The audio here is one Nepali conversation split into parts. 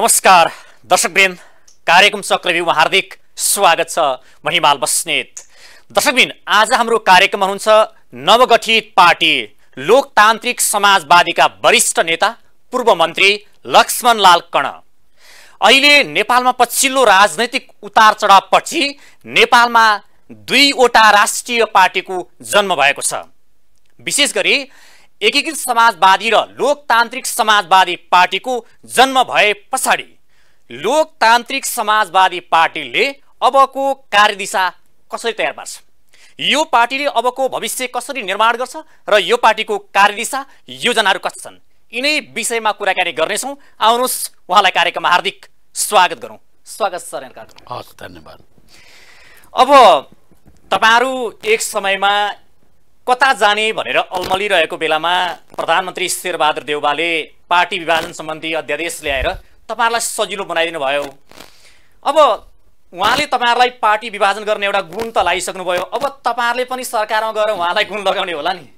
नमस्कार दर्शकबिन कार्यक्रम चक्रव्यूमा हार्दिक स्वागत छ म हिमाल बस्नेत दर्शकबिन आज हाम्रो कार्यक्रममा हुनुहुन्छ नवगठित पार्टी लोकतान्त्रिक समाजवादीका वरिष्ठ नेता पूर्व मन्त्री लक्ष्मणलाल कण अहिले नेपालमा पछिल्लो राजनैतिक उतार चढावपछि नेपालमा दुईवटा राष्ट्रिय पार्टीको जन्म भएको छ विशेष गरी एकीकृत समाजवादी र लोकतान्त्रिक समाजवादी पार्टीको जन्म भए पछाडि लोकतान्त्रिक समाजवादी पार्टीले अबको कार्यदिशा कसरी तयार पार्छ यो पार्टीले अबको भविष्य कसरी निर्माण गर्छ र यो पार्टीको कार्यदिशा योजनाहरू कस्ता छन् यिनै विषयमा कुराकानी गर्नेछौँ आउनुहोस् उहाँलाई कार्यक्रममा हार्दिक स्वागत गरौँ स्वागत सर धन्यवाद अब तपाईँहरू एक समयमा कता जाने भनेर अल्मलिरहेको बेलामा प्रधानमन्त्री शेरबहादुर देउबाले पार्टी विभाजन सम्बन्धी अध्यादेश ल्याएर तपाईँहरूलाई सजिलो बनाइदिनु भयो अब उहाँले तपाईँहरूलाई पार्टी विभाजन गर्ने एउटा गुण त लगाइसक्नुभयो अब तपाईँहरूले पनि सरकारमा गएर उहाँलाई गुण लगाउने होला नि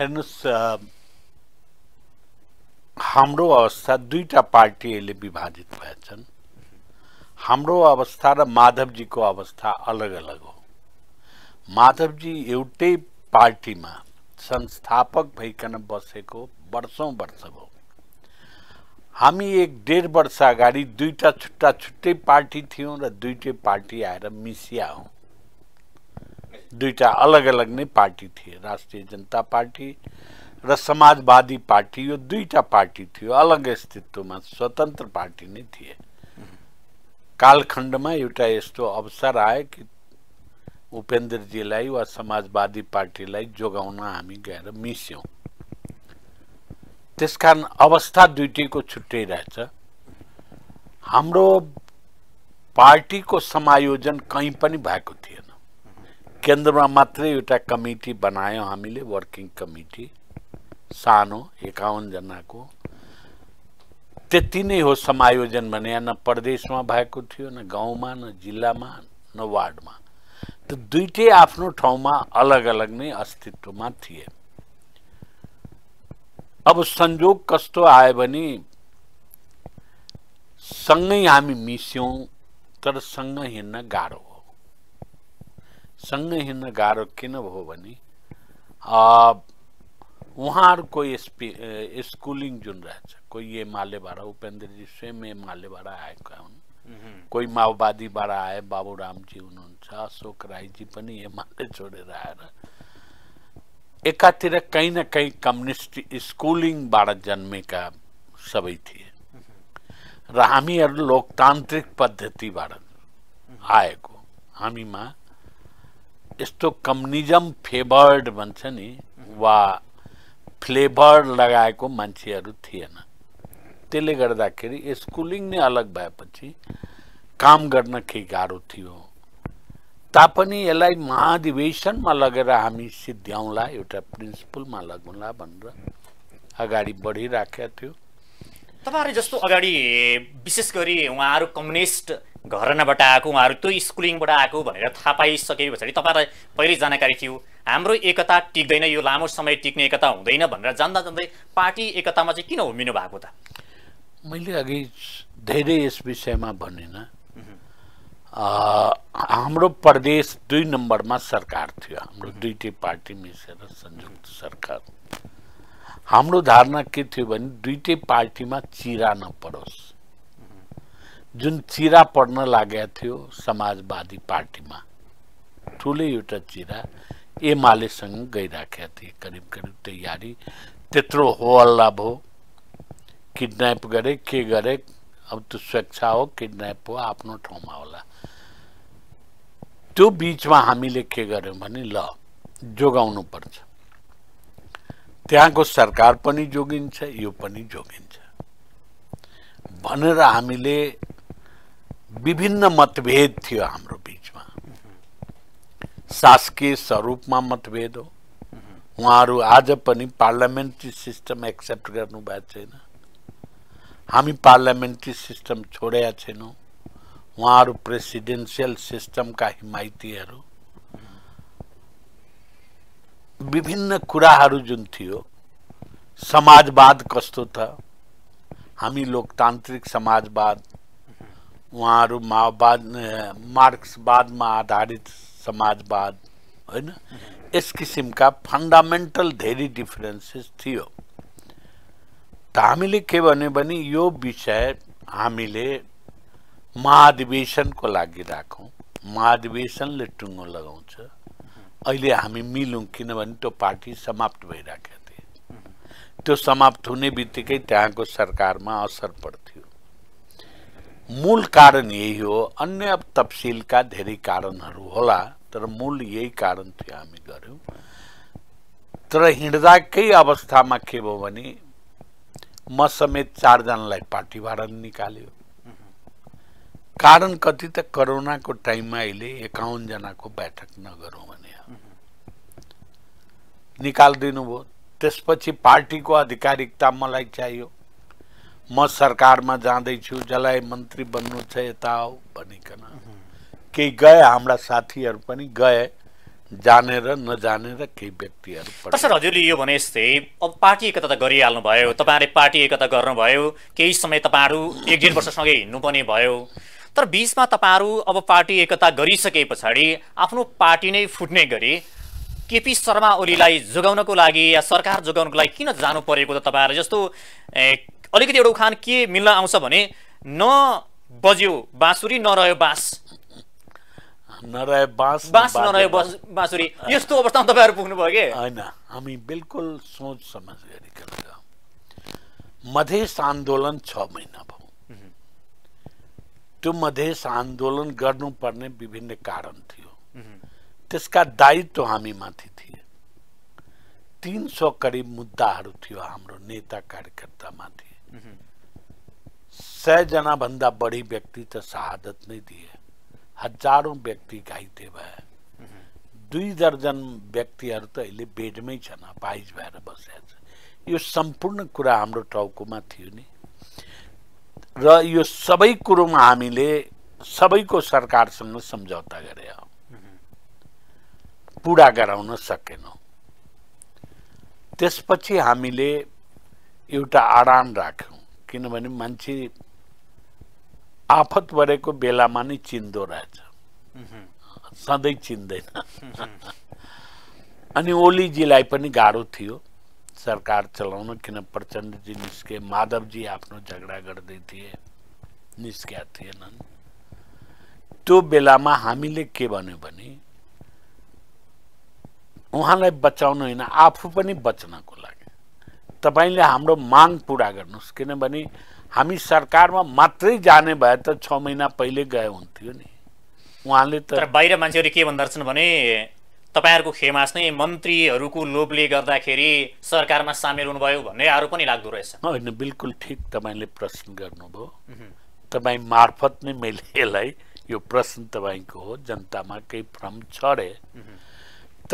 हेर्नुहोस् हाम्रो अवस्था दुईवटा पार्टीहरूले विभाजित भएछन् हाम्रो अवस्था र माधवजीको अवस्था अलग अलग हो माधवजी पार्टी में संस्थापक बस को वर्षों वर्ष भो हमी एक डेढ वर्ष अगाड़ी दुईटा छुट्टा छुट्टे पार्टी थियौँ र दुइटै पार्टी आएर मिसिया हौँ दुईटा अलग अलग नहीं पार्टी थे राष्ट्रीय जनता पार्टी र समाजवादी पार्टी यो दुईटा पार्टी थियो अलग अस्तित्व में स्वतंत्र पार्टी थे कालखंड में एटा यो अवसर आए कि उपेन्द्रजीलाई वा समाजवादी पार्टीलाई जोगाउन हामी गएर मिस्यौँ त्यस कारण अवस्था दुइटैको छुट्टै रहेछ हाम्रो पार्टीको समायोजन कहीँ पनि भएको थिएन केन्द्रमा मात्रै एउटा कमिटी बनायौँ हामीले वर्किङ कमिटी सानो एकाउन्नजनाको त्यति नै हो समायोजन भने न प्रदेशमा भएको थियो न गाउँमा न जिल्लामा न वार्डमा दुइटै आफ्नो ठाउँमा अलग अलग नै अस्तित्वमा थिए अब संजोग कस्तो आयो भने सँगै हामी मिस्यौँ तर सँग हिँड्न गाह्रो हो सँग हिँड्न गाह्रो किन भयो भने उहाँहरूको स्पि स्कुलिङ जुन रहेछ कोही एमालेबाट उपेन्द्रजी स्वयं एमालेबाट आएका हुन् કોઈ માઓવાદી आए આવે બાબુરામજી हुनुहुन्छ अशोक राईजी पनि एमाले छोडेर आएर एकातिर कहीँ न कहीँ कम्युनिस्ट स्कुलिङबाट जन्मेका सबै थिए र हामीहरू लोकतान्त्रिक पद्धतिबाट आएको हामीमा यस्तो कम्युनिजम फेभर्ड भन्छ नि हम्म। वा फ्लेभर लगाएको मान्छेहरू थिएन त्यसले गर्दाखेरि स्कुलिङ नै अलग भएपछि काम गर्न केही गाह्रो थियो तापनि यसलाई महाधिवेशनमा लगेर हामी सिद्ध्याउँला एउटा प्रिन्सिपलमा लगौँला भनेर अगाडि बढिराखेको थियो तपाईँहरू जस्तो अगाडि विशेष गरी उहाँहरू कम्युनिस्ट घरनाबाट आएको उहाँहरू त्यो स्कुलिङबाट आएको भनेर थाहा पाइसके पछाडि तपाईँलाई पहिल्यै जानकारी थियो हाम्रो एकता टिक्दैन यो लामो समय टिक्ने एकता हुँदैन भनेर जान्दा जान्दै पार्टी एकतामा चाहिँ किन होमिनु भएको त मैले अघि धेरै यस विषयमा भनिनँ हाम्रो प्रदेश दुई नम्बरमा सरकार थियो हाम्रो दुइटै पार्टी मिसेर संयुक्त सरकार हाम्रो धारणा के थियो भने दुइटै पार्टीमा चिरा नपरोस् जुन चिरा पर्न लागेको थियो समाजवादी पार्टीमा ठुलै एउटा चिरा एमालेसँग गइराखेका थिए करिब करिब तयारी त्यत्रो हो हल्ला भयो किडनैप करे के करे अब तो स्वेच्छा हो किडनैप हो आपने ठाव आफ्नो ठाउँमा होला त्यो बिचमा हामीले के गर्यौँ भने ल जोगाउनुपर्छ त्यहाँको सरकार पनि जोगिन्छ यो पनि जोगिन्छ भनेर हामीले विभिन्न मतभेद थियो हाम्रो बिचमा शासकीय स्वरूपमा मतभेद हो उहाँहरू आज अपनी पार्लियामेंट्री सिस्टम एक्सेप्ट गर्नुभएको छैन हमी पार्लियामेंट्री सिस्टम छेन वहाँ उहाँहरू प्रेसिडेन्सियल का हिमाइती विभिन्न कुरा जो थी समाजवाद कस्तो त हमी लोकतांत्रिक समाजवाद वहाँ माओवाद मा आधारित समाजवाद इस किसिम का फंडामेन्टल धेरी डिफरेंसेस थी त हामीले के भन्यो भने यो विषय हामीले महाधिवेशनको लागि राखौँ महाधिवेशनले टुङ्गो लगाउँछ अहिले हामी मिलौँ किनभने त्यो पार्टी समाप्त भइरहेका थिए त्यो समाप्त हुने बित्तिकै त्यहाँको सरकारमा असर पर्थ्यो मूल कारण यही हो अन्य तफसिलका धेरै कारणहरू होला तर मूल यही कारण थियो हामी गऱ्यौँ तर हिँड्दाकै अवस्थामा के भयो भने म समेत चारजनालाई पार्टीबाट निकाल्यो कारण कति त करोनाको टाइममा अहिले एकाउन्नजनाको बैठक नगरौँ भने निकालिदिनु भयो त्यसपछि पार्टीको आधिकारिकता मलाई चाहियो म सरकारमा जाँदैछु जसलाई मन्त्री बन्नु छ यता आऊ भनिकन केही गए हाम्रा साथीहरू पनि गए जानेर नजानेर केही व्यक्तिहरू सर हजुरले यो भने जस्तै अब पार्टी एकता त गरिहाल्नु भयो तपाईँहरूले पार्टी एकता गर्नुभयो केही समय तपाईँहरू एक डेढ वर्षसँगै पनि भयो तर बिचमा तपाईँहरू अब पार्टी एकता गरिसके पछाडि आफ्नो पार्टी नै फुट्ने गरी केपी शर्मा ओलीलाई जोगाउनको लागि या सरकार जोगाउनको लागि किन जानु परेको त तपाईँहरू जस्तो अलिकति एउटा उखान के मिल्न आउँछ भने न बज्यो बाँसुरी नरह्यो बाँस नरहे बाँस बाँस नरहे बाँसुरी यस्तो अवस्थामा तपाईँहरू पुग्नुभयो कि होइन हामी बिल्कुल सोच समझ गरिकन मधेस आन्दोलन छ महिना भयो त्यो मधेस आन्दोलन गर्नुपर्ने विभिन्न कारण थियो त्यसका दायित्व हामीमाथि थिए तिन सौ करिब मुद्दाहरू थियो हाम्रो नेता कार्यकर्तामाथि सयजनाभन्दा बढी व्यक्ति त शहादत नै दिए हजारौँ व्यक्ति घाइते भए दुई दर्जन व्यक्तिहरू त अहिले बेडमै छन् पाइज भएर बसेका छ यो सम्पूर्ण कुरा हाम्रो टाउकोमा थियो नि र यो सबै कुरोमा हामीले सबैको सरकारसँग सम्झौता गरे पुरा गराउन सकेनौँ त्यसपछि हामीले एउटा आडाम राख्यौँ किनभने मान्छे आफत परेको बेलामा नै चिन्दो रहेछ सधैँ चिन्दैन अनि ओलीजीलाई पनि गाह्रो थियो सरकार चलाउन किन प्रचण्डजी निस्के माधवजी आफ्नो झगडा गर्दै थिए निस्केका थिएनन् त्यो बेलामा हामीले के भन्यो भने उहाँलाई बचाउनु होइन आफू पनि बच्नको लागि तपाईँले हाम्रो माग पुरा गर्नुहोस् किनभने हामी सरकारमा मात्रै जाने भए त छ महिना पहिले गए हुन्थ्यो नि उहाँले त बाहिर मान्छेहरू के भन्दछन् भने तपाईँहरूको खेमास नै मन्त्रीहरूको लोभले गर्दाखेरि सरकारमा सामेल हुनुभयो भन्ने आरोप पनि लाग्दो रहेछ होइन बिल्कुल ठिक तपाईँले प्रश्न गर्नुभयो तपाईँ मार्फत नै मैले यसलाई यो प्रश्न तपाईँको हो जनतामा केही भ्रम छडे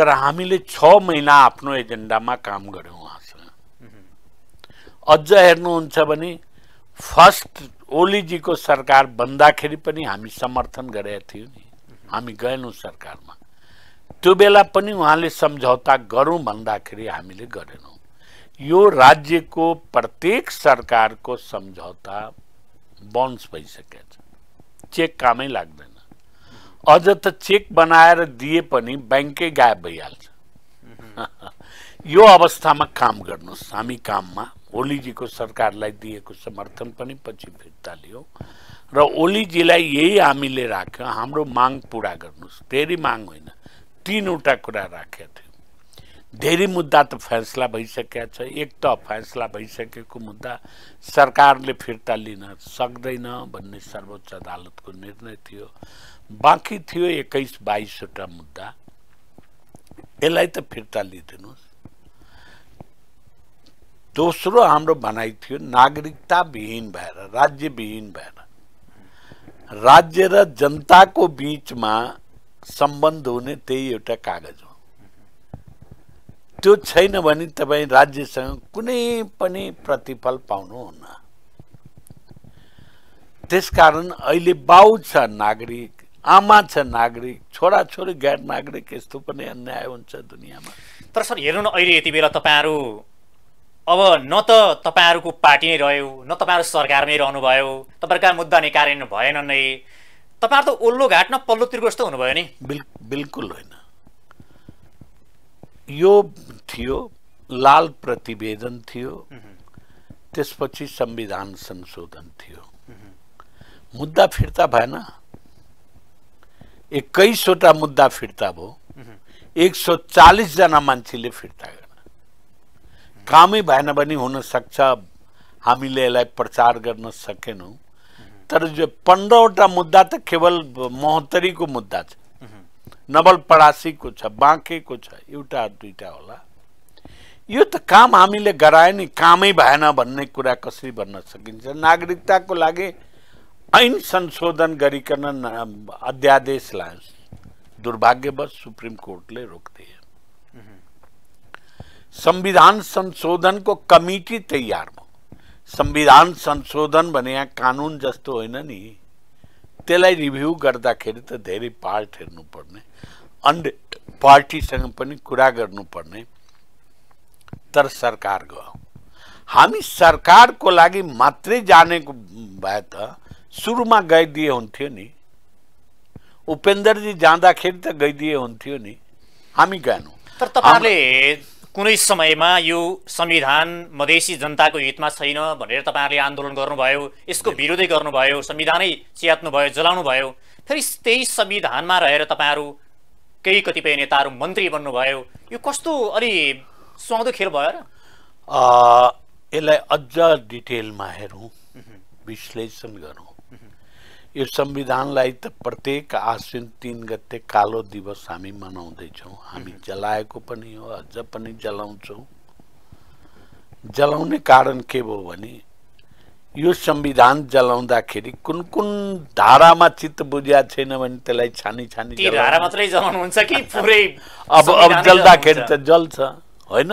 तर हामीले छ महिना आफ्नो एजेन्डामा काम गऱ्यौँ उहाँसँग अझ हेर्नुहुन्छ भने फर्स्ट ओलीजीको सरकार बन्दाखेरि पनि हामी समर्थन गरेका थियौँ नि हामी गएनौँ सरकारमा त्यो बेला पनि उहाँले सम्झौता गरौँ भन्दाखेरि हामीले गरेनौँ यो राज्यको प्रत्येक सरकारको सम्झौता बन्स भइसकेको छ चेक कामै लाग्दैन अझ त चेक बनाएर दिए पनि ब्याङ्कै गायब भइहाल्छ यो अवस्थामा काम गर्नुहोस् हामी काममा ओलीजीको सरकारलाई दिएको समर्थन पनि पछि फिर्ता लियो र ओलीजीलाई यही हामीले राख्यौँ हाम्रो माग पुरा गर्नुहोस् धेरै माग होइन तिनवटा कुरा राखेका थियौँ धेरै मुद्दा त फैसला भइसकेको छ एक त फैसला भइसकेको मुद्दा सरकारले फिर्ता लिन सक्दैन भन्ने सर्वोच्च अदालतको निर्णय थियो बाँकी थियो एक्काइस बाइसवटा मुद्दा यसलाई त फिर्ता लिइदिनुहोस् दोस्रो हाम्रो भनाइ थियो नागरिकता विहीन भएर राज्य विहीन भएर राज्य र जनताको बिचमा सम्बन्ध हुने त्यही एउटा कागज हो त्यो छैन भने तपाईँ राज्यसँग कुनै पनि प्रतिफल पाउनुहुन्न त्यसकारण अहिले बाउ छ नागरिक आमा छ नागरिक छोरा छोरी गैर नागरिक यस्तो पनि अन्याय हुन्छ दुनियाँमा तर सर हेर्नु न अहिले यति बेला तपाईँहरू अब न त तपाईँहरूको पार्टी नै रह्यो न तपाईँहरू सरकारमै रहनुभयो तपाईँहरूका मुद्दा नै कार्यान्वयन भएन नै तपाईँहरू त ओल्लो घाट न पल्लोतिरको जस्तो हुनुभयो नि बिल बिल्कुल होइन यो थियो लाल प्रतिवेदन थियो त्यसपछि संविधान संशोधन थियो मुद्दा फिर्ता भएन एक्काइसवटा मुद्दा फिर्ता भयो एक सौ चालिसजना मान्छेले फिर्ता गरे कामै भएन भने हुनसक्छ हामीले यसलाई प्रचार गर्न सकेनौँ तर जो पन्ध्रवटा मुद्दा त केवल महोत्तरीको मुद्दा छ नवलपरासीको छ बाँकेको छ एउटा दुइटा होला यो त काम हामीले गरायो नि कामै भएन भन्ने कुरा कसरी भन्न सकिन्छ नागरिकताको लागि ऐन संशोधन गरिकन अध्यादेश ला दुर्भाग्यवश सुप्रिम कोर्टले रोकिदिए संविधान संशोधन को कमिटी तैयार भयो संविधान संशोधन बने यहाँ कानुन जस्तो नहीं तेला रिव्यू रिभ्यू गर्दाखेरि तो धेरै पार्ट हेर्नुपर्ने अंड पार्टी पनि कुरा गर्नुपर्ने तर सरकार गयो हामी सरकारको लागि मात्रै जानेको भए त सुरुमा गइदिए हुन्थ्यो नि उपेन्द्रजी जाँदाखेरि त तो गइदिए हुन्थ्यो नि हामी गएनौँ तर तपाईँले कुनै समयमा यो संविधान मधेसी जनताको हितमा छैन भनेर तपाईँहरूले आन्दोलन गर्नुभयो यसको विरोधै गर्नुभयो संविधानै भयो जलाउनु भयो फेरि त्यही संविधानमा रहेर तपाईँहरू केही कतिपय नेताहरू मन्त्री बन्नुभयो यो कस्तो अलि सुहाउँदो खेल भयो र यसलाई अझ डिटेलमा हेरौँ विश्लेषण गरौँ यो संविधानलाई त प्रत्येक आश्विन तिन गते कालो दिवस हामी मनाउँदैछौँ हामी जलाएको पनि हो अझ पनि जलाउँछौँ जलाउने कारण के भयो भने यो संविधान जलाउँदाखेरि कुन कुन धारामा चित्त बुझिया छैन भने त्यसलाई छानी छानी धारा मात्रै जलाउनुहुन्छ कि पुरै अब अब जल्दाखेरि त जल्छ होइन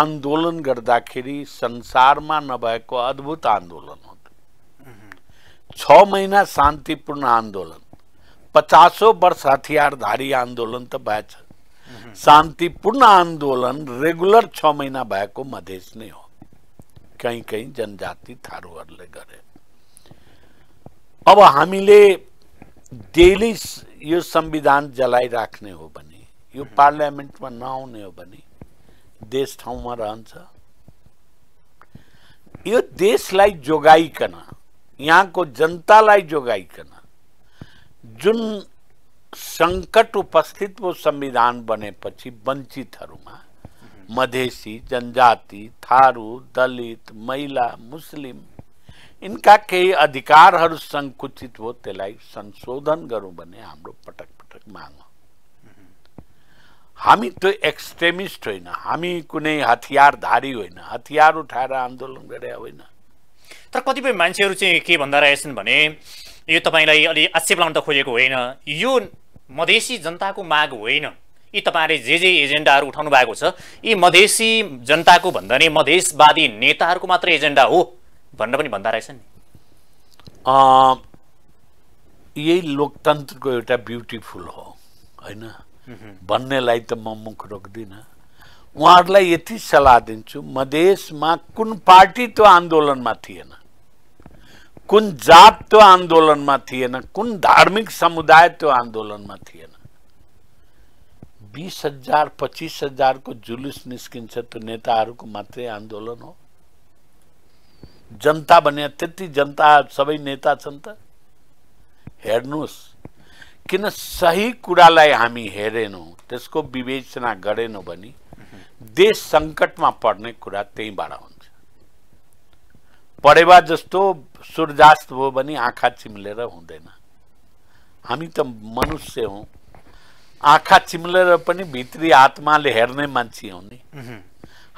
आंदोलन गर्दाखेरि संसारमा नभएको अद्भुत आन्दोलन हो छ महीना शांतिपूर्ण आंदोलन पचासों वर्ष हथियारधारी आंदोलन तो भएछ शांतिपूर्ण आंदोलन रेगुलर छ महीना भाई मधेश नहीं हो कहीं कहीं जनजाति थारूहरूले गरे अब हमी डेली यो संविधान जलाइराख्ने हो भने यो हम्म। पार्लियामेन्टमा नआउने हो भने देश ठाउँमा रहन्छ यो देशलाई जोगाइकन को जनता जोगाइकन जो संकट उपस्थित वो संविधान बने पी वंचित मधेशी जनजाति थारू दलित महिला मुस्लिम इनका कई अधिकार संकुचित हो तेल संशोधन करूं भाई हम पटक पटक मांग हामी त्यो एक्सट्रेमिस्ट होइन हामी कुनै हतियारधारी होइन हतियार उठाएर आन्दोलन गरे होइन तर कतिपय मान्छेहरू चाहिँ के भन्दा रहेछन् भने यो तपाईँलाई अलि आक्षेप लाउन त खोजेको होइन यो मधेसी जनताको माग होइन यी तपाईँले जे जे एजेन्डाहरू उठाउनु भएको छ यी मधेसी जनताको भन्दा नै मधेसवादी नेताहरूको मात्र एजेन्डा हो भनेर पनि भन्दा रहेछन् नि यही लोकतन्त्रको एउटा ब्युटिफुल हो होइन भन्नेलाई त म मुख रोक्दिनँ उहाँहरूलाई यति सल्लाह दिन्छु मधेसमा कुन पार्टी त्यो आन्दोलनमा थिएन कुन जात त्यो आन्दोलनमा थिएन कुन धार्मिक समुदाय त्यो आन्दोलनमा थिएन बिस हजार पच्चिस हजारको जुलुस निस्किन्छ त्यो नेताहरूको मात्रै आन्दोलन हो जनता भने त्यति जनता सबै नेता छन् त हेर्नुहोस् किन सही कुरालाई हामी हेरेनौँ त्यसको विवेचना गरेनौँ भने देश सङ्कटमा पर्ने कुरा त्यहीँबाट हुन्छ पढेवा जस्तो सूर्यास्त भयो भने आँखा चिम्लेर हुँदैन हामी त मनुष्य हौँ आँखा चिम्लेर पनि भित्री आत्माले हेर्ने मान्छे हौ नि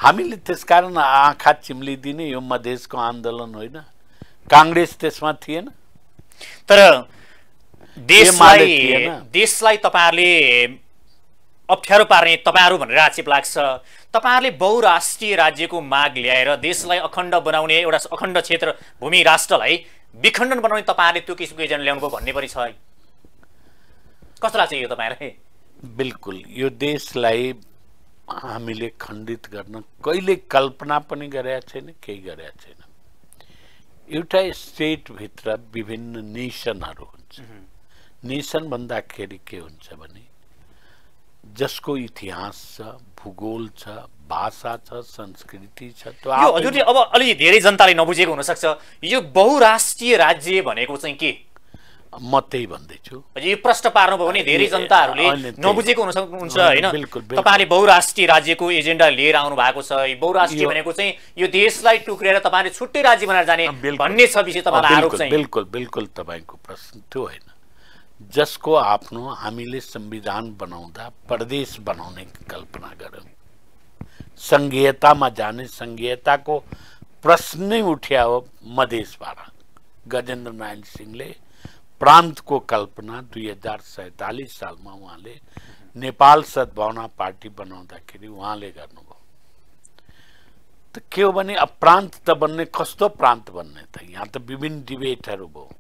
हामीले त्यसकारण आँखा चिम्लिदिने यो मधेसको आन्दोलन होइन काङ्ग्रेस त्यसमा थिएन तर देशलाई देशलाई तपाईँहरूले अप्ठ्यारो पार्ने तपाईँहरू भनेर आक्षेप लाग्छ तपाईँहरूले बहुराष्ट्रिय राज्यको माग ल्याएर देशलाई अखण्ड बनाउने एउटा अखण्ड क्षेत्र भूमि राष्ट्रलाई विखण्डन बनाउने तपाईँहरूले त्यो किसिमको एजेन्डा ल्याउनुभयो भन्ने पनि छ है कस्तो लाग्छ यो तपाईँलाई बिल्कुल यो देशलाई हामीले खण्डित गर्न कहिले कल्पना पनि गरेका छैन केही गरेका छैन एउटा स्टेटभित्र विभिन्न नेसनहरू हुन्छ नेसन भन्दाखेरि के हुन्छ भने जसको इतिहास छ भूगोल छ भाषा छ संस्कृति छ यो हजुरले अब अलि धेरै जनताले नबुझेको हुनसक्छ यो बहुराष्ट्रिय राज्य भनेको चाहिँ के म त्यही भन्दैछु यो प्रश्न पार्नुभयो भने धेरै जनताहरूले नबुझेको हुन सक्नुहुन्छ होइन तपाईँले बहुराष्ट्रिय राज्यको एजेन्डा लिएर आउनु भएको छ बहुराष्ट्रिय भनेको चाहिँ यो देशलाई टुक्रेर तपाईँले छुट्टै राज्य बनाएर जाने भन्ने छ विषय तपाईँलाई आरोप बिल्कुल बिल्कुल तपाईँको प्रश्न त्यो होइन जसको आफ्नो हामीले संविधान बनाउँदा प्रदेश बनाउने कल्पना गर्यौँ सङ्घीयतामा जाने सङ्घीयताको प्रश्न उठ्या हो मधेसबाट गजेन्द्र नारायण सिंहले प्रान्तको कल्पना दुई हजार सैँतालिस सालमा उहाँले नेपाल सद्भावना पार्टी बनाउँदाखेरि उहाँले गर्नुभयो त के हो भने अब प्रान्त त बन्ने कस्तो प्रान्त बन्ने त यहाँ त विभिन्न डिबेटहरू भयो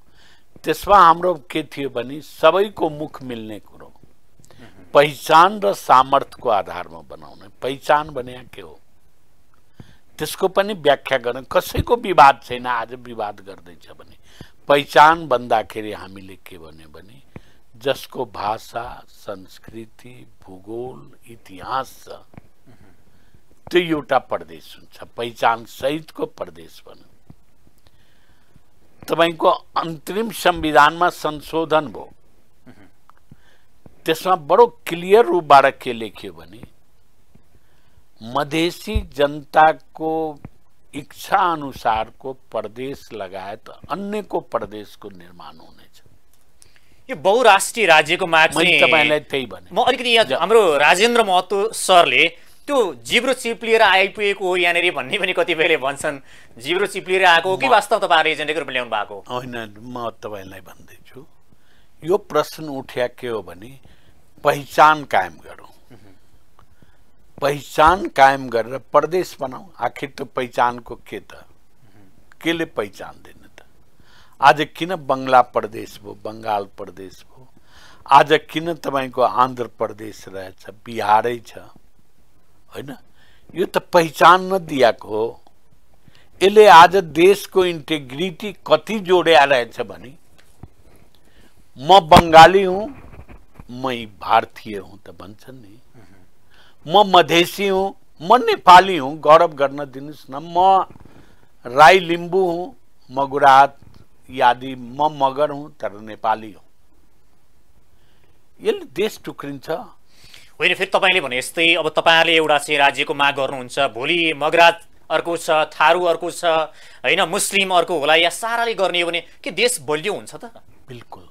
त्यसमा हाम्रो के थियो भने सबैको मुख मिल्ने कुरो पहिचान र सामर्थ्यको आधारमा बनाउने पहिचान भने के हो त्यसको पनि व्याख्या गर्ने कसैको विवाद छैन आज विवाद गर्दैछ भने पहिचान भन्दाखेरि हामीले के भन्यो भने जसको भाषा संस्कृति भूगोल इतिहास छ त्यो एउटा प्रदेश हुन्छ पहिचान सहितको प्रदेश भनौँ तब को अंतरिम संविधान में संशोधन भयो त्यसमा बडो क्लियर रूपबाट के लेखियो मधेशी जनता को इच्छा अनुसार को प्रदेश लगाए तो अन्य को प्रदेश को निर्माण होने ये बहुराष्ट्रीय राज्य को म अलिकति यहाँ हम राजेन्द्र महतो सर त्यो जिब्रो चिप्लिएर आइपुगेको हो यहाँनिर भन्ने पनि कतिपयले भन्छन् जिब्रो चिप्लिएर आएको हो कि वास्तव तपाईँहरू एजेन्टकै रूपमा ल्याउनु भएको होइन म तपाईँलाई भन्दैछु यो प्रश्न उठ्या के हो भने पहिचान कायम गरौँ पहिचान कायम गरेर प्रदेश बनाऊ आखिर त्यो पहिचानको के त केले पहिचान दिने त आज किन बङ्गला प्रदेश भयो बङ्गाल प्रदेश भयो आज किन तपाईँको आन्ध्र प्रदेश रहेछ बिहारै छ होइन यो त पहिचान नदिएको हो यसले आज देशको इन्टेग्रिटी कति रहेछ भने म बङ्गाली हुँ मै भारतीय हुँ त भन्छन् नि म मधेसी हुँ म नेपाली हुँ गौरव गर्न दिनुहोस् न म राई लिम्बू हुँ म गुरात म मगर हुँ तर नेपाली हुँ यसले देश टुक्रिन्छ होइन फेरि तपाईँले भने यस्तै अब तपाईँहरूले एउटा चाहिँ राज्यको माग गर्नुहुन्छ भोलि मगराज अर्को छ थारू अर्को छ होइन मुस्लिम अर्को होला या साराले गर्ने हो भने के देश बलियो हुन्छ त बिल्कुल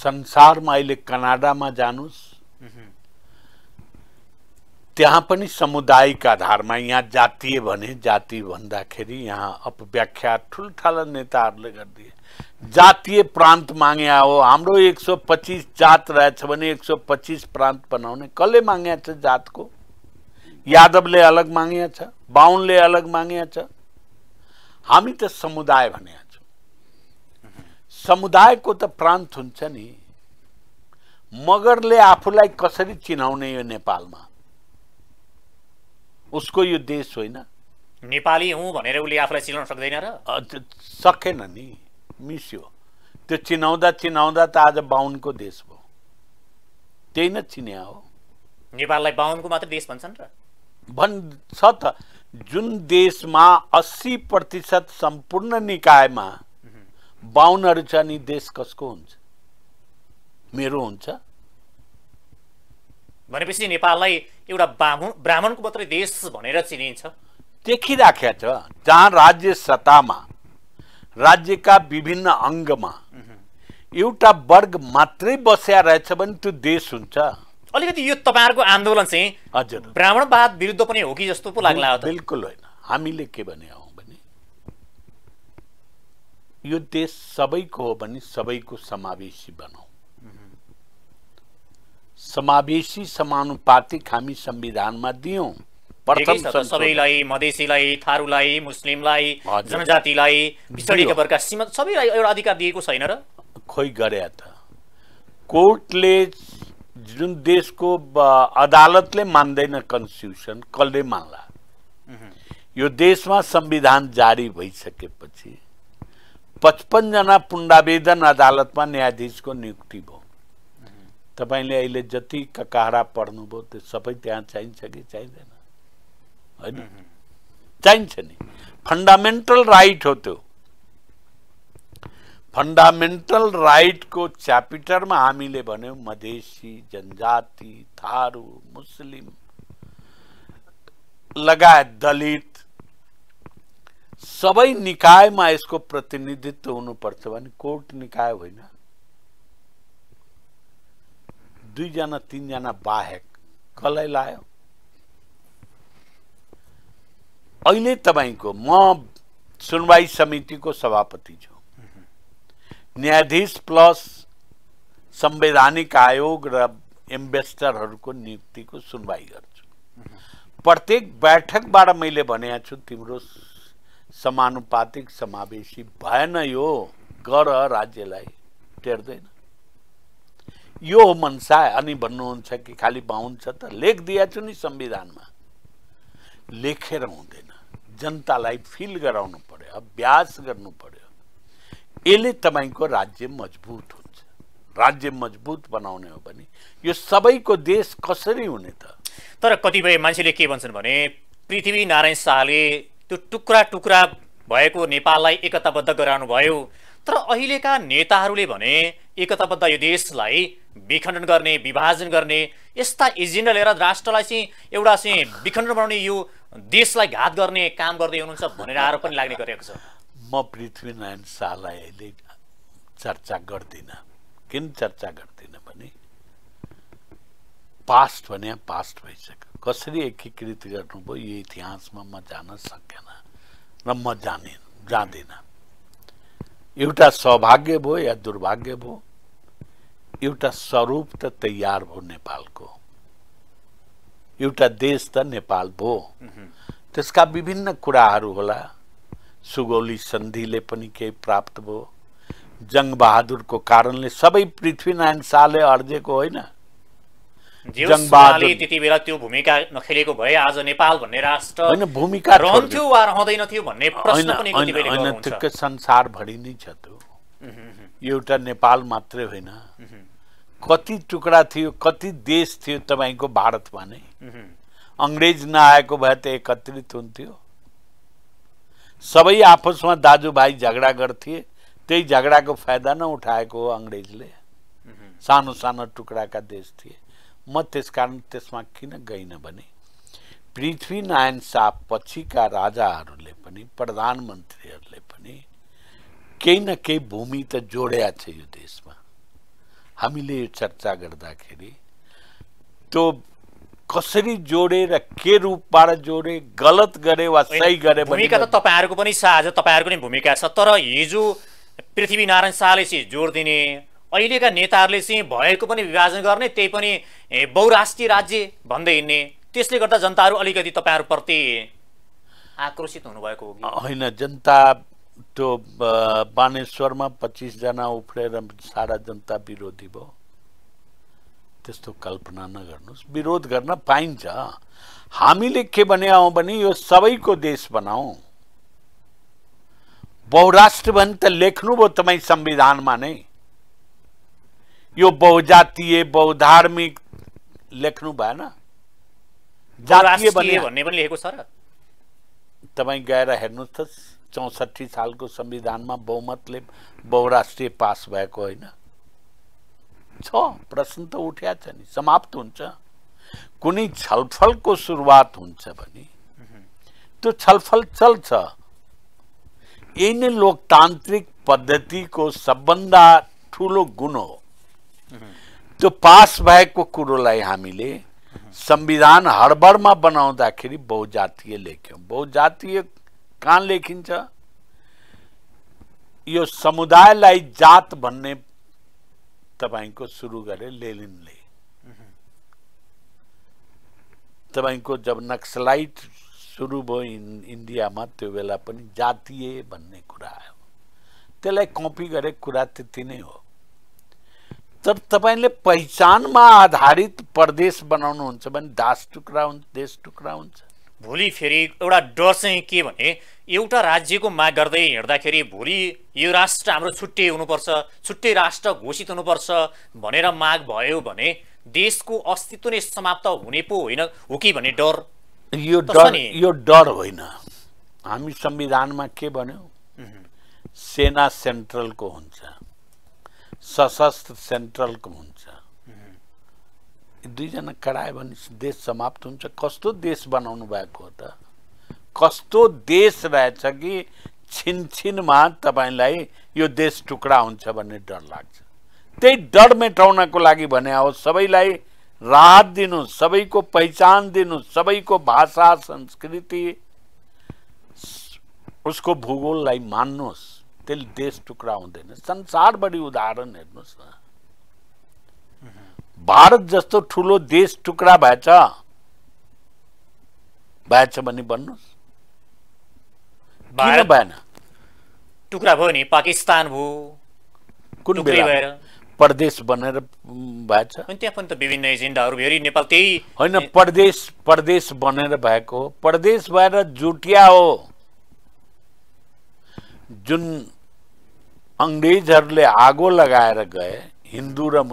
संसारमा अहिले कनाडामा जानुहोस् त्यहाँ पनि समुदायका आधारमा यहाँ जातीय भने जाति भन्दाखेरि यहाँ अपव्याख्या ठुल्ठाला नेताहरूले गरिदिए जातीय प्रान्त मागे हो हाम्रो एक सौ पच्चिस जात रहेछ भने एक सौ पच्चिस प्रान्त बनाउने कसले मागे छ जातको यादवले अलग मागे छ बाहुनले अलग मागे छ हामी त समुदाय भने छौँ समुदायको त प्रान्त हुन्छ नि मगरले आफूलाई कसरी चिनाउने यो नेपालमा उसको यो देश होइन नेपाली हुँ भनेर उसले आफूलाई चिनाउन सक्दैन र सकेन नि मिस्यो त्यो चिनाउँदा चिनाउँदा त आज बाहुनको देश भयो त्यही नै चिन्या हो नेपाललाई बाहुनको मात्र देश भन्छन् र भन्छ त जुन देशमा अस्सी प्रतिशत सम्पूर्ण निकायमा बाहुनहरू छ नि देश कसको हुन्छ मेरो हुन्छ भनेपछि नेपाललाई एउटा बाहुन ब्राह्मणको मात्रै देश भनेर चिनिन्छ देखिराखेको छ जहाँ राज्य सत्तामा राज्यका विभिन्न अङ्गमा एउटा वर्ग मात्रै बस्या रहेछ भने त्यो देश हुन्छ अलिकति यो तपाईँहरूको आन्दोलन चाहिँ हजुर ब्राह्मणवाद विरुद्ध पनि हो कि जस्तो पो लाग्ला बिल्कुल होइन हामीले के भने हो भने यो देश सबैको हो भने सबैको समावेशी बनाऊ समावेशी समानुपातिक हामी संविधानमा दियौँ सबैलाई मधेसीलाई थारूलाई मुस्लिमलाई जनजातिलाई पिछडिएका वर्गका सीमा सबैलाई एउटा अधिकार दिएको छैन र खोइ गरे त कोर्टले जुन देशको अदालतले मान्दैन कन्स्टिट्युसन कसले मान्ला यो देशमा संविधान जारी भइसकेपछि पचपन्नजना पुण्डावेदन अदालतमा न्यायाधीशको नियुक्ति भयो तपाईँले अहिले जति ककाहरा पढ्नुभयो त्यो सबै त्यहाँ चाहिन्छ कि चाहिँदैन चाहिए फंडामेंटल राइट होते हो फंडामेंटल राइट को चैप्टर में हमी मधेशी जनजाति थारू मुस्लिम लगाय दलित सब निकाय में इसको प्रतिनिधित्व होने भने कोर्ट निकाय होइन दुईजना तिनजना बाहेक कल लायो अहिले तपाईँको म सुनवाई समितिको सभापति छु न्यायाधीश प्लस संवैधानिक आयोग र इन्भेस्टरहरूको नियुक्तिको सुनवाई गर्छु प्रत्येक बैठकबाट मैले भनेको छु तिम्रो समानुपातिक समावेशी भएन यो गर राज्यलाई टेर्दैन यो हो मनसा अनि भन्नुहुन्छ कि खालि बाहुन छ त लेख दिएको छु नि संविधानमा लेखेर हुँदैन जनतालाई फिल गराउनु पर्यो अभ्यास गर्नु पर्यो यसले तपाईँको राज्य मजबुत हुन्छ राज्य मजबुत बनाउने हो भने यो सबैको देश कसरी हुने त तर कतिपय मान्छेले के भन्छन् भने पृथ्वी नारायण शाहले त्यो टुक्रा टुक्रा भएको नेपाललाई एकताबद्ध गराउनु भयो तर अहिलेका नेताहरूले भने एकताबद्ध यो देशलाई विखण्डन गर्ने विभाजन गर्ने यस्ता एजेन्डा लिएर राष्ट्रलाई चाहिँ एउटा चाहिँ विखण्डन बनाउने यो देशलाई घात गर्ने काम गर्दै हुनुहुन्छ भनेर आरोप पनि लाग्ने गरेको छ म पृथ्वीनारायण शाहलाई अहिले चर्चा गर्दिनँ किन चर्चा गर्दिनँ भने पास्ट भने पास्ट भइसक्यो कसरी एकीकृत गर्नुभयो यो इतिहासमा म जान सकेन र म जाने जाँदिनँ एउटा सौभाग्य भयो या दुर्भाग्य भयो एउटा स्वरूप त तयार भयो नेपालको एउटा देश त नेपाल भयो त्यसका विभिन्न कुराहरू होला सुगौली सन्धिले पनि केही प्राप्त भयो जङ्गबहादुरको कारणले सबै पृथ्वीनारायण शाहले अर्जेको होइन त्यति बेला त्यो भूमिका नखेलेको भए आज नेपाल भन्ने राष्ट्र होइन भूमिका रहन्थ्यो वा रहँदैन थियो भन्ने प्रश्न पनि होइन संसारभरि नै छ त्यो एउटा नेपाल मात्रै होइन कति टुकड़ा थी कति देश थियो तपाईँको भारतमा नै हम्म। अङ्ग्रेज नआएको भए त एकत्रित हो सब आपस में दाजू भाई झगडा झगड़ा को फायदा न नउठाएको हो ने हम्म। सानो सानो का देश मेस कारण तेस में कें गईन भी पृथ्वीनारायण शाह पक्षी का राजा प्रधानमंत्री पनि न केही भूमि तो जोड़िया देश में हामीले चर्चा गर्दाखेरि त्यो कसरी जोडे र के रूपबाट जोडे गलत गरे वा सही गरे भूमिका त तपाईँहरूको पनि छ आज तपाईँहरूको नै भूमिका छ तर हिजो पृथ्वीनारायण शाहले चाहिँ जोड दिने अहिलेका नेताहरूले चाहिँ भएको पनि विभाजन गर्ने त्यही पनि बहुराष्ट्रिय राज्य भन्दै हिँड्ने त्यसले गर्दा जनताहरू अलिकति तपाईँहरूप्रति आक्रोशित हुनुभएको होइन जनता त्यो बानेश्वरमा पच्चिसजना उफ्रेर सारा जनता विरोधी भयो त्यस्तो कल्पना नगर्नुहोस् विरोध गर्न पाइन्छ हामीले के भने आउँ भने यो सबैको देश बनाऊ बहुराष्ट्र भने त लेख्नुभयो तपाईँ संविधानमा नै यो बहुजातीय बहुधार्मिक लेख्नु भएन जातीय भन्ने पनि लेखेको छ र तपाईँ गएर हेर्नुहोस् त चौसठी सालको संविधानमा बहुमतले बहुराष्ट्रिय पास भएको होइन छ प्रश्न त उठ्या छ नि समाप्त हुन्छ कुनै छलफलको सुरुवात हुन्छ भने त्यो छलफल चल्छ यही नै लोकतान्त्रिक पद्धतिको सबभन्दा ठुलो गुण हो त्यो पास भएको कुरोलाई हामीले संविधान हडबडमा बनाउँदाखेरि बहुजातीय लेख्यौँ बहुजातीय कहाँ लेखिन्छ यो समुदायलाई जात भन्ने तपाईँको सुरु गरे लेलिनले तपाईँको जब नक्सलाइट सुरु भयो इन इन्डियामा त्यो बेला पनि जातीय भन्ने कुरा आयो त्यसलाई कपी गरे कुरा त्यति नै हो तर तपाईँले पहिचानमा आधारित प्रदेश बनाउनुहुन्छ भने दास टुक्रा हुन्छ देश टुक्रा हुन्छ भोलि फेरि एउटा डर चाहिँ के भने एउटा राज्यको माग गर्दै हिँड्दाखेरि भोलि यो राष्ट्र हाम्रो छुट्टै हुनुपर्छ छुट्टै राष्ट्र घोषित हुनुपर्छ भनेर माग भयो भने देशको अस्तित्व नै समाप्त हुने पो होइन हो कि भने डर यो डर यो डर होइन हामी संविधानमा के भन्यो सेना सेन्ट्रलको हुन्छ सशस्त्र सेन्ट्रलको हुन्छ दुईजना कडायो भने देश समाप्त हुन्छ कस्तो देश बनाउनु भएको हो त कस्तो देश रहेछ कि छिनछिनमा तपाईँलाई यो देश टुक्रा हुन्छ भन्ने डर लाग्छ त्यही डर मेटाउनको लागि भने अब सबैलाई राहत दिनु सबैको पहिचान दिनु सबैको भाषा संस्कृति उसको भूगोललाई मान्नुहोस् त्यसले देश टुक्रा हुँदैन संसारभरि उदाहरण हेर्नुहोस् न भारत जस्तो ठुलो देश टुकड़ा भएछ भएछ भने भन्नुहोस् पाकिस्तान प्रदेश बनेर विभिन्न नेपाल प्रदेश प्रदेश बनेर भएको प्रदेश भएर जुटिया हो जुन अंग्रेजर आगो लगाए गए हिंदू र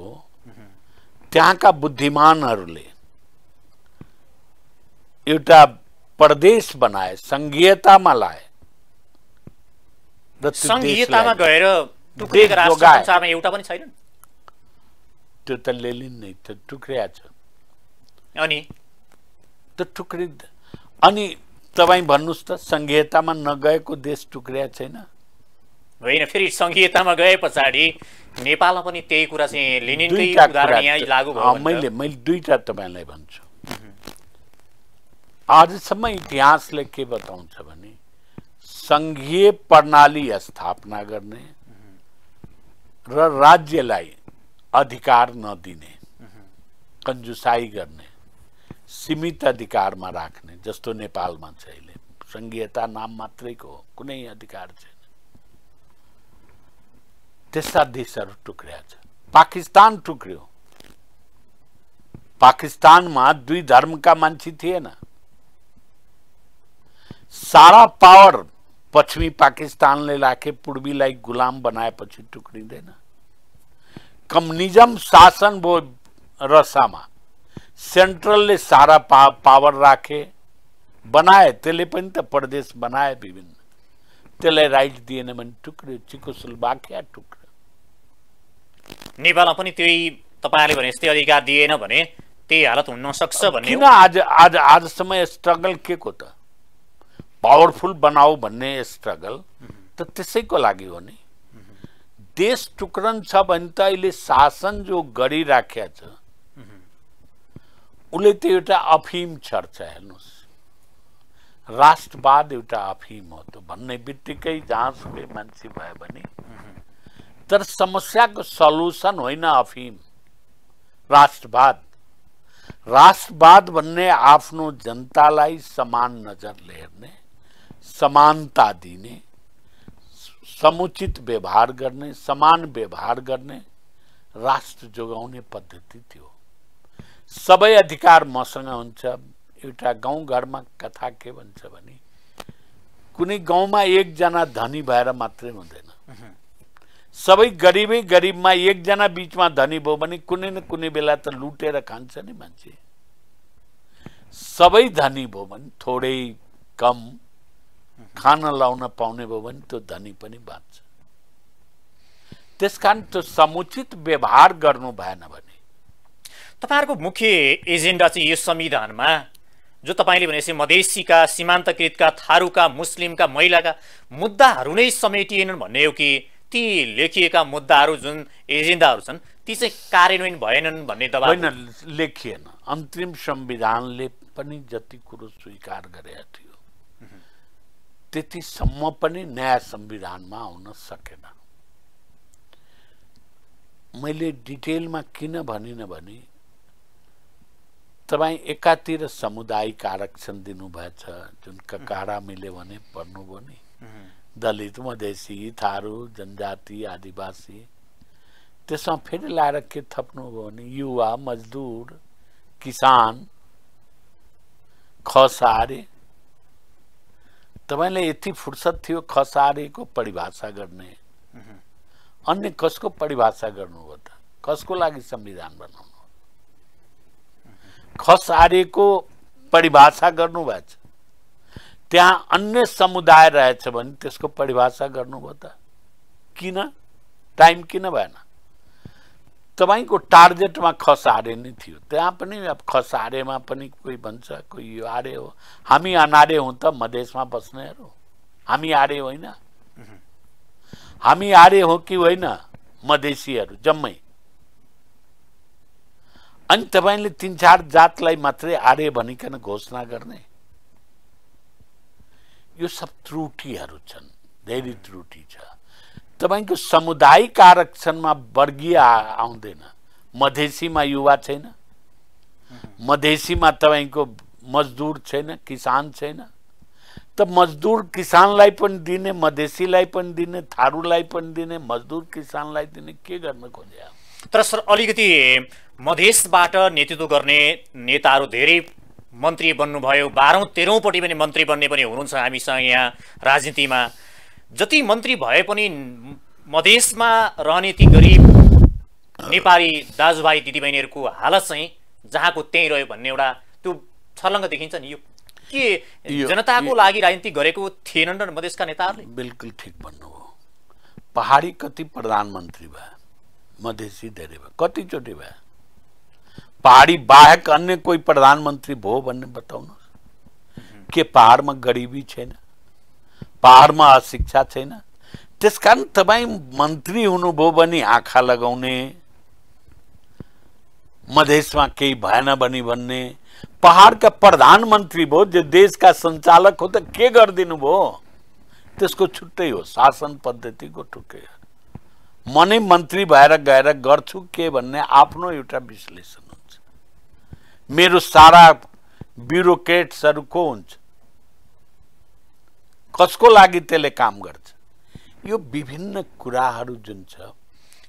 को त्यहाँका बुद्धिमानहरूले एउटा प्रदेश बनाए सङ्घीयतामा लाए एउटा पनि त्यो त लेलिन नै त्यो टुक्रिया छ अनि त टुक्री अनि तपाईँ भन्नुहोस् त सङ्घीयतामा नगएको देश टुक्रिया छैन होइन फेरि सङ्घीयतामा गए पछाडि नेपालमा पनि त्यही कुरा चाहिँ मैले मैले दुईवटा तपाईँलाई भन्छु आजसम्म इतिहासले के बताउँछ भने सङ्घीय प्रणाली स्थापना गर्ने र राज्यलाई अधिकार नदिने कन्जुसाई गर्ने सीमित अधिकारमा राख्ने जस्तो नेपालमा छ अहिले सङ्घीयता नाम मात्रैको कुनै अधिकार छैन તેસા દેશहरू टुक्रिया छ पाकिस्तान टुक्रियो पाकिस्तानमा दुई धर्मका मान्छे थिएन सारा पावर पश्चिमी पाकिस्तान पाकिस्तानले राखे पूर्वीलाई गुलाम बनाए बनाएपछि टुक्रिँदैन कम्युनिज्म शासन रसा में सेंट्रल ने सारा पा पावर राखे बनाए त्यसले पनि त प्रदेश बनाए विभिन्न तेल राइट दिए भने टुक्रियो चिकोसुलबाखिया टुक्रियो नेपालमा पनि त्यही तपाईँले भने यस्तै अधिकार दिएन भने त्यही हालत हुन सक्छ भन्ने आज आज आजसम्म स्ट्रगल के को त पावरफुल बनाऊ भन्ने स्ट्रगल त त्यसैको लागि हो नि देश टुक्रन छ भने त अहिले शासन जो गरिराखेको छ उसले त एउटा अफिम छर्छ हेर्नुहोस् राष्ट्रवाद एउटा अफिम हो त भन्ने बित्तिकै जहाँसुकै मान्छे भयो भने तर को सल्युसन होना अफीम राष्ट्रवाद राष्ट्रवाद भन्ने आफ्नो जनतालाई समान नजरले हेर्ने समानता दिने समुचित व्यवहार करने समान व्यवहार करने राष्ट्र जोगने पद्धति थियो सबै अधिकार मसँग हुन्छ एउटा गाउँघरमा कथा के भन्छ भने कुनै गाउँमा एकजना धनी भर मात्रै हुँदैन सबै गरिबै गरिबमा एकजना बिचमा धनी भयो भने कुनै न कुनै बेला त लुटेर खान्छ नि मान्छे सबै धनी भयो भने थोरै कम खान लाउन पाउने भयो भने त्यो धनी पनि बाँच्छ त्यस कारण त्यो समुचित व्यवहार गर्नु भएन भने तपाईँहरूको मुख्य एजेन्डा चाहिँ यो संविधानमा जो तपाईँले भनेपछि मधेसीका सीमान्तकृतका थारूका मुस्लिमका महिलाका मुद्दाहरू नै समेटिएनन् भन्ने हो कि ती लेखिएका मुद्दाहरू जुन एजेन्डाहरू छन् ती चाहिँ कार्यान्वयन भएनन् भन्ने दबाब होइन लेखिएन अन्तिम संविधानले पनि जति कुरो स्वीकार गरेका थियो त्यतिसम्म पनि नयाँ संविधानमा आउन सकेन मैले डिटेलमा किन भनिनँ भने तपाईँ एकातिर समुदायिक आरक्षण दिनुभएछ जुन ककाडा मिल्यो भने पढ्नुभयो नि दलित मधेसी थारू जनजाति आदिवासी त्यसमा फेरि लाएर के थप्नुभयो भने युवा मजदुर किसान खसारे तपाईँले यति फुर्सद थियो खसारेको परिभाषा गर्ने अन्य कसको परिभाषा गर्नुभयो त कसको लागि संविधान बनाउनु खसारेको परिभाषा गर्नुभएछ त्यहाँ अन्य समुदाय रहेछ भने त्यसको परिभाषा गर्नुभयो त किन टाइम किन भएन तपाईँको टार्गेटमा खसारे नै थियो त्यहाँ पनि अब खसारेमा पनि कोही भन्छ कोही यो आरे हो हामी अनारे हौँ त मधेसमा बस्नेहरू हामी आरे होइन हामी आरे हो कि होइन मधेसीहरू जम्मै अनि तपाईँले तिन चार जातलाई मात्रै आर्य भनिकन घोषणा गर्ने यो सब त्रुटिहरू छन् धेरै त्रुटि छ तपाईँको सामुदायिक आरक्षणमा वर्गीय आउँदैन मधेसीमा युवा छैन मधेसीमा तपाईँको मजदुर छैन किसान छैन त मजदुर किसानलाई पनि दिने मधेसीलाई पनि दिने थारूलाई पनि दिने मजदुर किसानलाई दिने के गर्न खोजे तर सर अलिकति मधेसबाट नेतृत्व गर्ने नेताहरू धेरै मन्त्री बन्नुभयो बाह्रौँ तेह्रौँपट्टि पनि मन्त्री बन्ने पनि हुनुहुन्छ हामीसँग यहाँ राजनीतिमा जति मन्त्री भए पनि मधेसमा रहने ती गरिब नेपाली दाजुभाइ दिदीबहिनीहरूको हालत चाहिँ जहाँको त्यहीँ रह्यो भन्ने एउटा त्यो छर्लङ्ग देखिन्छ नि यो के जनताको लागि राजनीति गरेको थिएनन् र मधेसका नेताहरूले बिल्कुल ठिक भन्नुभयो पहाडी कति प्रधानमन्त्री भयो मधेसी धेरै भयो कतिचोटि भए पहाड़ी बाहक अन्य कोई प्रधानमंत्री भो बताओ बताउनु के छे ना पहाड़ में अशिक्षा छैन त्यसकारण तपाईँ मन्त्री हुनुभयो भने आँखा लगाउने मधेसमा केही बनी बनने पहाड़ का प्रधानमंत्री भो जो का संचालक हो तो के गरिदिनु भयो त्यसको छुट्टै हो शासन पद्धति को हो मन मंत्री भएर गएर गर्छु के भन्ने आफ्नो एउटा विश्लेषण मेरो सारा ब्युरोक्रेट्सहरू को हुन्छ कसको लागि त्यसले काम गर्छ यो विभिन्न कुराहरू जुन छ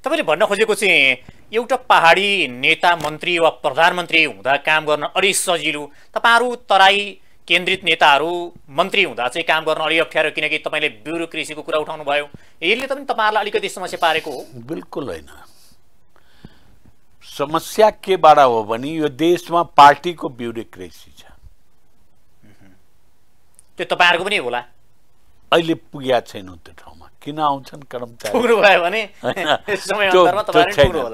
तपाईँले भन्न खोजेको चाहिँ एउटा पहाडी नेता मन्त्री वा प्रधानमन्त्री हुँदा काम गर्न अलि सजिलो तपाईँहरू तराई केन्द्रित नेताहरू मन्त्री हुँदा चाहिँ काम गर्न अलि अप्ठ्यारो किनकि तपाईँले ब्युरोक्रेसीको कुरा उठाउनु भयो यसले त पनि तपाईँहरूलाई अलिकति समस्या पारेको हो बिल्कुल होइन समस्या केबाट हो भने यो देशमा पार्टीको ब्युरोक्रेसी छ त्यो तपाईँहरूको पनि होला अहिले पुगेका छैनौँ त्यो ठाउँमा किन आउँछन् कर्मचारी भने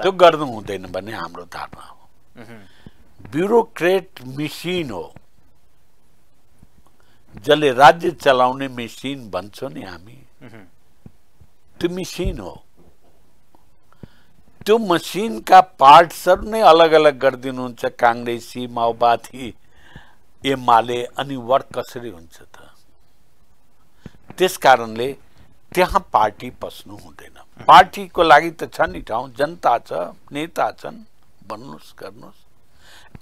त्यो गर्नु हुँदैन भन्ने हाम्रो धारणा हो ब्युरोक्रेट मेसिन हो जसले राज्य चलाउने मेसिन भन्छौँ नि हामी त्यो मेसिन हो तो मशीन का पार्ट्सहरू ने अलग अलग कर गरिदिनुहुन्छ कांग्रेसी माओवादी एमाले अर्क वर्क कसरी हुन्छ त त्यस त्यहाँ पार्टी को हुँदैन पार्टीको लागि जनता छता नेता छन्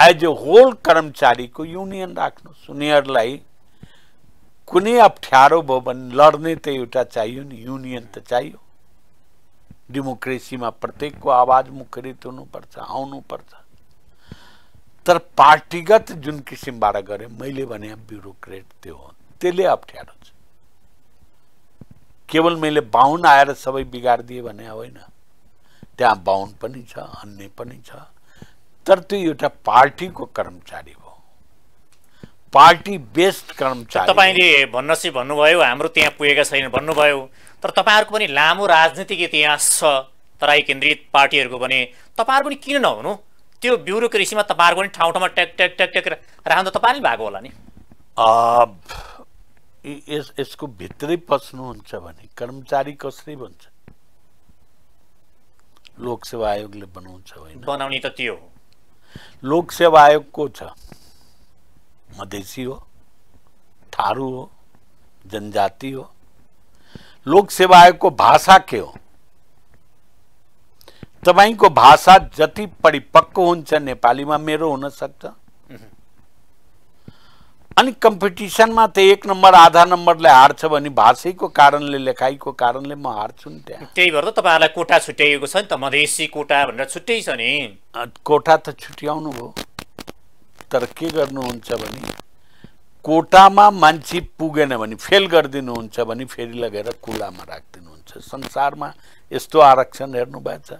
एज ए होल कर्मचारी को यूनियन राख उन्नी अप्ठ्यारो अप्ठारो भो लड़ने तो एटा चाहिए यूनियन तो चाहिए डेमोक्रेसीमा प्रत्येकको आवाज मुखरित हुनुपर्छ आउनुपर्छ तर पार्टीगत जुन किसिमबाट गरेँ मैले भने ब्युरोक्रेट त्यो हो त्यसले अप्ठ्यारो छ केवल मैले बाहुन आएर सबै बिगारिदिएँ भने होइन त्यहाँ बाहुन पनि छ अन्य पनि छ तर त्यो एउटा पार्टीको कर्मचारी हो पार्टी बेस्ट कर्मचारी तपाईँले भन्नसी भन्नुभयो हाम्रो त्यहाँ पुगेका छैन भन्नुभयो तर तपाईँहरूको पनि लामो राजनीतिक इतिहास छ तराई केन्द्रित पार्टीहरूको पनि तपाईँहरू पनि किन नहुनु त्यो ब्युरोक्रेसीमा तपाईँहरूको पनि ठाउँ ठाउँमा ट्याक ट्याक ट्याक ट्याक राख्दा तपाईँले भएको होला नि यस यसको भित्रै पस्नुहुन्छ भने कर्मचारी कसरी भन्छ लोकसेवा आयोगले बनाउँछ होइन बनाउने त त्यो लोकसेवा आयोग को छ मधेसी हो थारू हो जनजाति हो लोक लोकसेवा आयोगको भाषा के हो तपाईँको भाषा जति परिपक्व हुन्छ नेपालीमा मेरो हुनसक्छ अनि कम्पिटिसनमा त एक नम्बर आधा नम्बरले हार्छ भने भाषैको कारणले लेखाइको कारणले म हार्छु नि त्यहाँ त्यही भएर त तपाईँहरूलाई कोटा छुट्याइएको छ नि त मधेसी कोटा भनेर छुट्टै छ नि कोटा त छुट्याउनु भयो तर के गर्नुहुन्छ भने कोटामा मान्छे पुगेन भने फेल गरिदिनुहुन्छ भने फेरि लगेर कुलामा राखिदिनुहुन्छ संसारमा यस्तो आरक्षण हेर्नुभएछ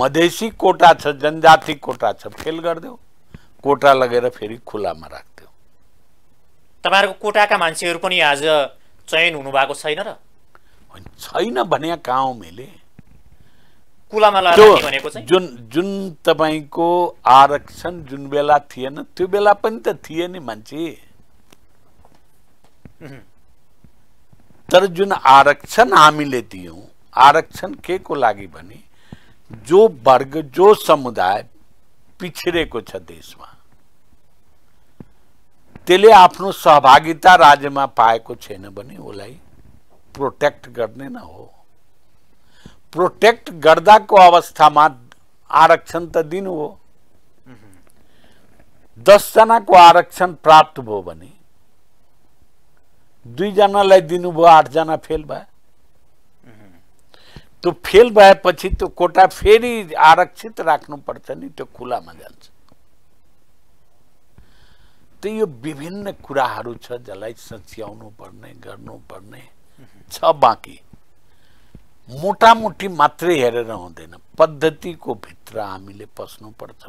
मधेसी कोटा छ जनजाति कोटा छ फेल गरिदेऊ कोटा लगेर फेरि खुलामा राखिदेऊ तपाईँहरूको कोटाका मान्छेहरू पनि आज चयन हुनु भएको छैन र छैन भने कहाँ मैले कुलामा भनेको जुन जुन तपाईँको आरक्षण जुन बेला थिएन त्यो बेला पनि त थिए नि मान्छे तर जुन आरक्षण हामीले दियौँ आरक्षण के को लागि भने जो वर्ग जो समुदाय पिछडेको छ देशमा त्यसले आफ्नो सहभागिता राज्यमा पाएको छैन भने उसलाई प्रोटेक्ट गर्ने न हो प्रोटेक्ट गर्दाको अवस्थामा आरक्षण त दिनु हो हम्म। दसजनाको आरक्षण प्राप्त भयो भने दुईजनालाई दिनुभयो आठजना फेल भयो त्यो फेल भएपछि त्यो कोटा फेरि आरक्षित राख्नु पर्छ नि त्यो खुलामा जान्छ त यो विभिन्न कुराहरू छ जसलाई सच्याउनु पर्ने गर्नुपर्ने छ बाँकी मोटामोटी मात्रै हेरेर हुँदैन पद्धतिको भित्र हामीले पस्नुपर्छ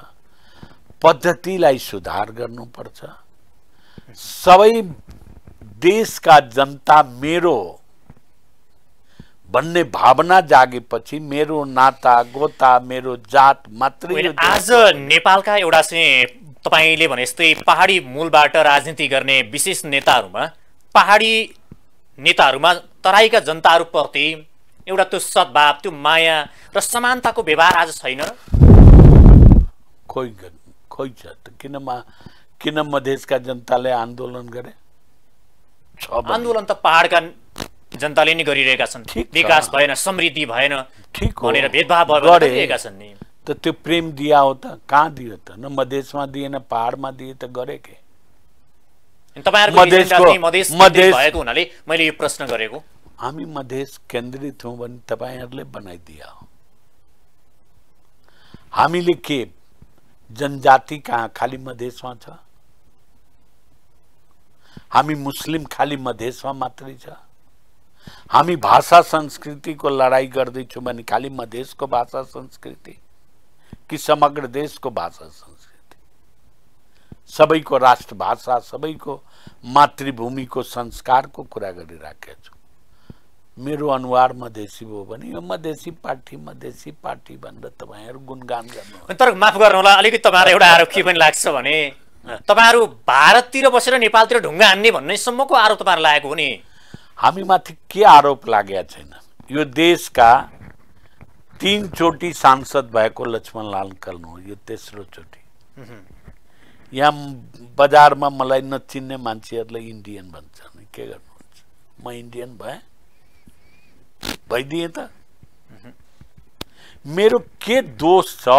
पद्धतिलाई सुधार गर्नुपर्छ सबै देशका जनता मेरो भन्ने भावना जागेपछि मेरो नाता गोता मेरो जात मात्रै आज नेपालका एउटा चाहिँ तपाईँले भने जस्तै पहाडी मूलबाट राजनीति गर्ने विशेष नेताहरूमा पहाडी नेताहरूमा तराईका जनताहरूप्रति एउटा त्यो सद्भाव त्यो माया र समानताको व्यवहार आज छैन खोइ खोइ छ किनमा किन मधेसका जनताले आन्दोलन गरे आन्दोलन त पहाडका जनताले नै गरिरहेका छन् विकास भएन समृद्धि भएन ठिक भनेर भेदभाव गरिरहेका छन् नि त त्यो प्रेम दिया हो त कहाँ दियो त न मधेसमा दिए न पहाडमा दिए त गरे के भएको हुनाले मैले यो प्रश्न गरेको हामी मधेस केन्द्रित हौँ भने तपाईँहरूले बनाइदिया हो हामीले के जनजाति कहाँ खालि मधेसमा छ हामी मुस्लिम खालि मधेसमा मात्रै छ हामी भाषा संस्कृतिको लडाइँ गर्दैछौँ भने खालि मधेसको भाषा संस्कृति कि समग्र देशको भाषा संस्कृति सबैको राष्ट्रभाषा सबैको मातृभूमिको संस्कारको कुरा गरिराखेका छौँ मेरो अनुहार मधेसी भयो भने यो मधेसी पार्टी मधेसी पार्टी भनेर तपाईँहरू गुणगान गर्नु तर माफ होला अलिकति तपाईँलाई एउटा आरोप के पनि लाग्छ भने तपाईँहरू भारततिर बसेर नेपालतिर ढुङ्गा हान्ने भन्नेसम्मको आरोप तपाईँहरू लागेको हो नि हामीमाथि के आरोप लागेको छैन यो देशका तिनचोटि सांसद भएको लक्ष्मणलाल कल हो यो तेस्रो चोटि यहाँ बजारमा मलाई नचिन्ने मान्छेहरूलाई इन्डियन भन्छन् के गर्नुहुन्छ म इन्डियन भए भइदिएँ त मेरो के दोष छ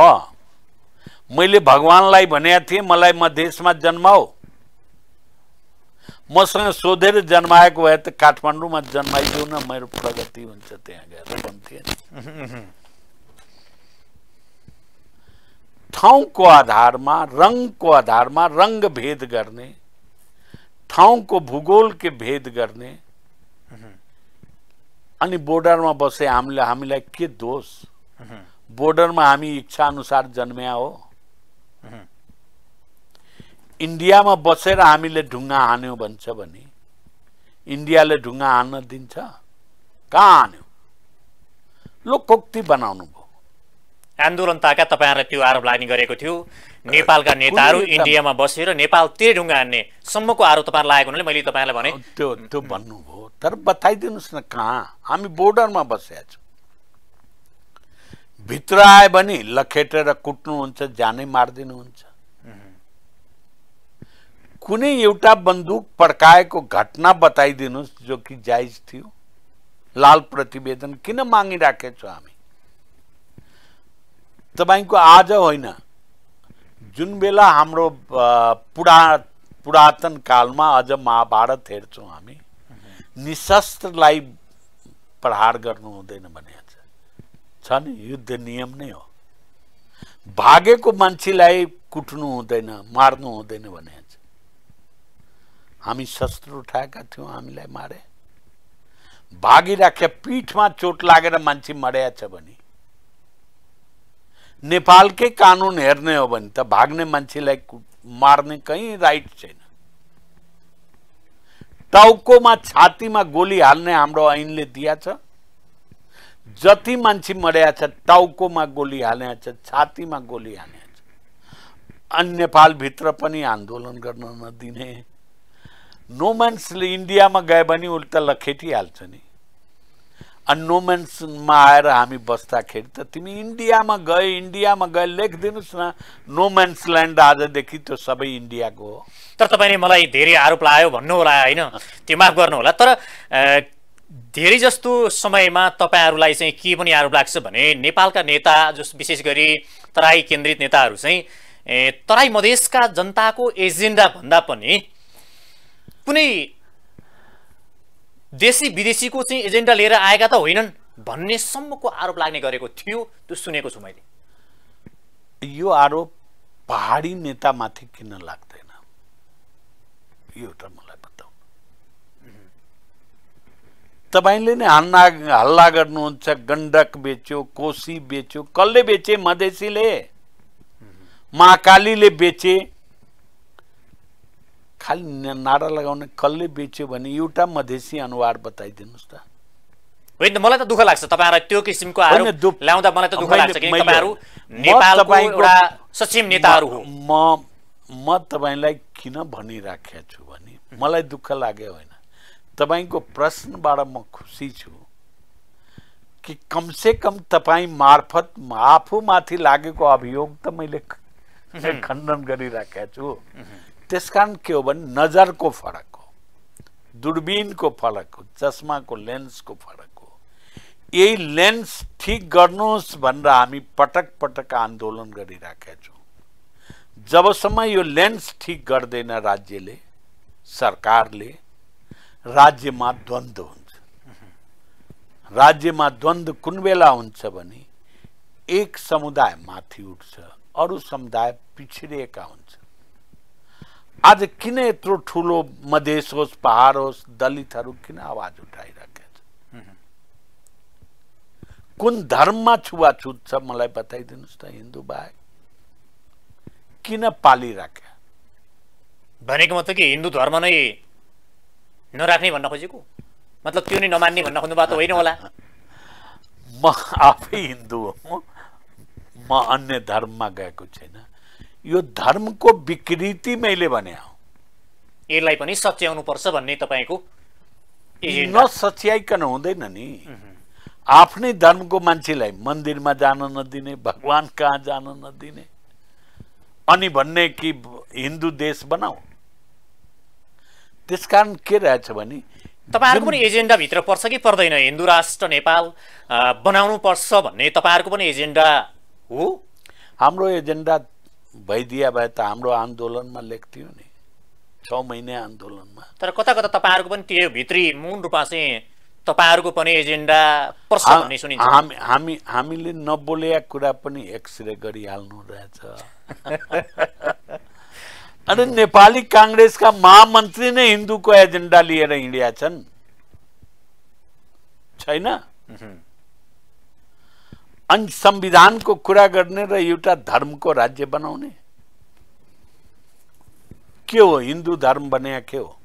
मैले भगवान्लाई भनेको थिएँ मलाई मधेसमा जन्माओ मसँग सोधेर जन्माएको भए त काठमाडौँमा जन्माइदिऊ न मेरो प्रगति हुन्छ त्यहाँ गएर भन्थे ठाउँको आधारमा रङको आधारमा रङ्ग भेद गर्ने ठाउँको भूगोल के भेद गर्ने अनि बोर्डरमा बसे हामीलाई हामीलाई के दोष बोर्डरमा हामी इच्छा अनुसार जन्म्या हो इन्डियामा बसेर हामीले ढुङ्गा हान्यौँ भन्छ भने इन्डियाले ढुङ्गा हान्न दिन्छ कहाँ हान्यो लोकोक्ति बनाउनु भयो आन्दोलन ताका तपाईँहरूलाई त्यो आरोप लाग्ने गरेको थियो नेपालका नेताहरू इन्डियामा बसेर नेपालतिर ढुङ्गा हान्ने सम्मको आरोप तपाईँ लागेको हुनाले मैले तपाईँलाई भने त्यो त्यो भन्नुभयो तर बताइदिनुहोस् न कहाँ हामी बोर्डरमा बसेका छौँ भित्र आयो भने लखेटेर कुट्नुहुन्छ जानै मारिदिनुहुन्छ कुनै एउटा बन्दुक पड्काएको घटना बताइदिनुहोस् जो कि जायज थियो लाल प्रतिवेदन किन मागिराखेछौँ हामी तपाईँको आज होइन जुन बेला हाम्रो पुरा पुरातन कालमा अझ महाभारत हेर्छौँ हामी निशस्त्रलाई प्रहार गर्नु हुँदैन भने छ नि युद्ध नियम नै हो भागेको मान्छेलाई कुट्नु हुँदैन मार्नु हुँदैन भने हामी शस्त्र उठाएका थियौँ हामीलाई मारे भागिराख्या पीठमा चोट लागेर मान्छे मर्या छ भने नेपालकै कानुन हेर्ने हो भने त भाग्ने मान्छेलाई मार्ने कहीँ राइट छैन टाउकोमा छातीमा गोली हाल्ने हाम्रो ऐनले दिया छ जति मान्छे मर्या छ टाउकोमा गोली हालेको छ छातीमा गोली हालेको छ अनि नेपालभित्र पनि आन्दोलन गर्न नदिने नोमेन्सले इन्डियामा गयो भने उल्टा लखेटिहाल्छ नि अनि नोमेन्समा आएर हामी बस्दाखेरि त तिमी इन्डियामा गए इन्डियामा गए लेखिदिनुहोस् न नोमेन्स ल्यान्ड आजदेखि त्यो सबै इन्डियाको हो तर तपाईँले मलाई धेरै आरोप लायो भन्नु होला होइन त्यो माफ गर्नु होला तर धेरै जस्तो समयमा तपाईँहरूलाई चाहिँ के पनि आरोप लाग्छ भने नेपालका नेता जस विशेष गरी तराई केन्द्रित नेताहरू चाहिँ तराई मधेसका जनताको एजेन्डा भन्दा पनि कुनै देशी विदेशीको चाहिँ एजेन्डा लिएर आएका त होइनन् भन्ने सम्मको आरोप लाग्ने गरेको थियो त्यो सुनेको छु मैले यो आरोप पहाडी नेतामाथि किन लाग्दैन यो एउटा तपाईँले नै हल्ला हल्ला गर्नुहुन्छ गण्डक बेच्यो कोसी बेच्यो कसले बेचे मधेसीले महाकालीले बेचे खालि नारा लगाउने कसले बेच्यो भने एउटा मधेसी अनुहार बताइदिनुहोस् त होइन मलाई त दुःख लाग्छ तपाईँहरूलाई त्यो किसिमको ल्याउँदा मलाई त दुःख लाग्छ कि सचिव नेताहरू हो म म तपाईँलाई किन भनिराखेको छु भने मलाई दुःख लाग्यो होइन तपाईँको प्रश्नबाट म खुसी छु कि से कम तपाई मार्फत मथि लगे अभियोग तो मैं हम्म। खंडन करण के नजर को फरक हो दूरबीन को फरक हो चश्मा को लेंस को फरक हो यही लेंस ठीक कर हम पटक पटक आंदोलन करब समय यो लेंस ठीक करते राज्य सरकार ने राज्यमा द्वन्द्व हुन्छ राज्यमा द्वन्द्व कुन बेला हुन्छ भने एक समुदाय माथि उठ्छ अरू समुदाय पिछडिएका हुन्छ आज किन यत्रो ठुलो मधेस होस् पहाड होस् दलितहरू किन आवाज उठाइरहेका छन् कुन धर्ममा छुवाछुत छ मलाई बताइदिनुहोस् न हिन्दू बाहेक किन पालिराख्या भनेको मतलब कि हिन्दू धर्म नै नराख्ने भन्न खोजेको मतलब त्यो नै नमान्ने भन्न खोज्नु भएको होइन होला म आफै हिन्दू हो म अन्य धर्ममा गएको छैन यो धर्मको विकृति मैले भने हो यसलाई पनि सच्याउनुपर्छ भन्ने तपाईँको नसच्याइकन हुँदैन नि आफ्नै धर्मको मान्छेलाई मन्दिरमा जान नदिने भगवान् कहाँ जान नदिने अनि भन्ने कि हिन्दू देश बनाऊ त्यस कारण के रहेछ भने तपाईँहरूको पनि एजेन्डाभित्र पर्छ कि पर्दैन हिन्दू राष्ट्र नेपाल बनाउनु पर्छ भन्ने तपाईँहरूको पनि एजेन्डा हो हाम्रो एजेन्डा भइदिया भए त हाम्रो आन्दोलनमा लेख्थ्यो नि छ महिना आन्दोलनमा तर कता कता तपाईँहरूको पनि त्यो भित्री मूल रूपमा चाहिँ तपाईँहरूको पनि एजेन्डा पर्छ भन्ने सुनिन्छ हामी हामी हामीले नबोलेका कुरा पनि एक्सरे गरिहाल्नु रहेछ अरे नेपाली कांग्रेस का महामंत्री ने हिंदू को एजेंडा लिए हिँडेका छन् हम्म। को कुरा करने र धर्म को राज्य बनाने के हो धर्म बने के हो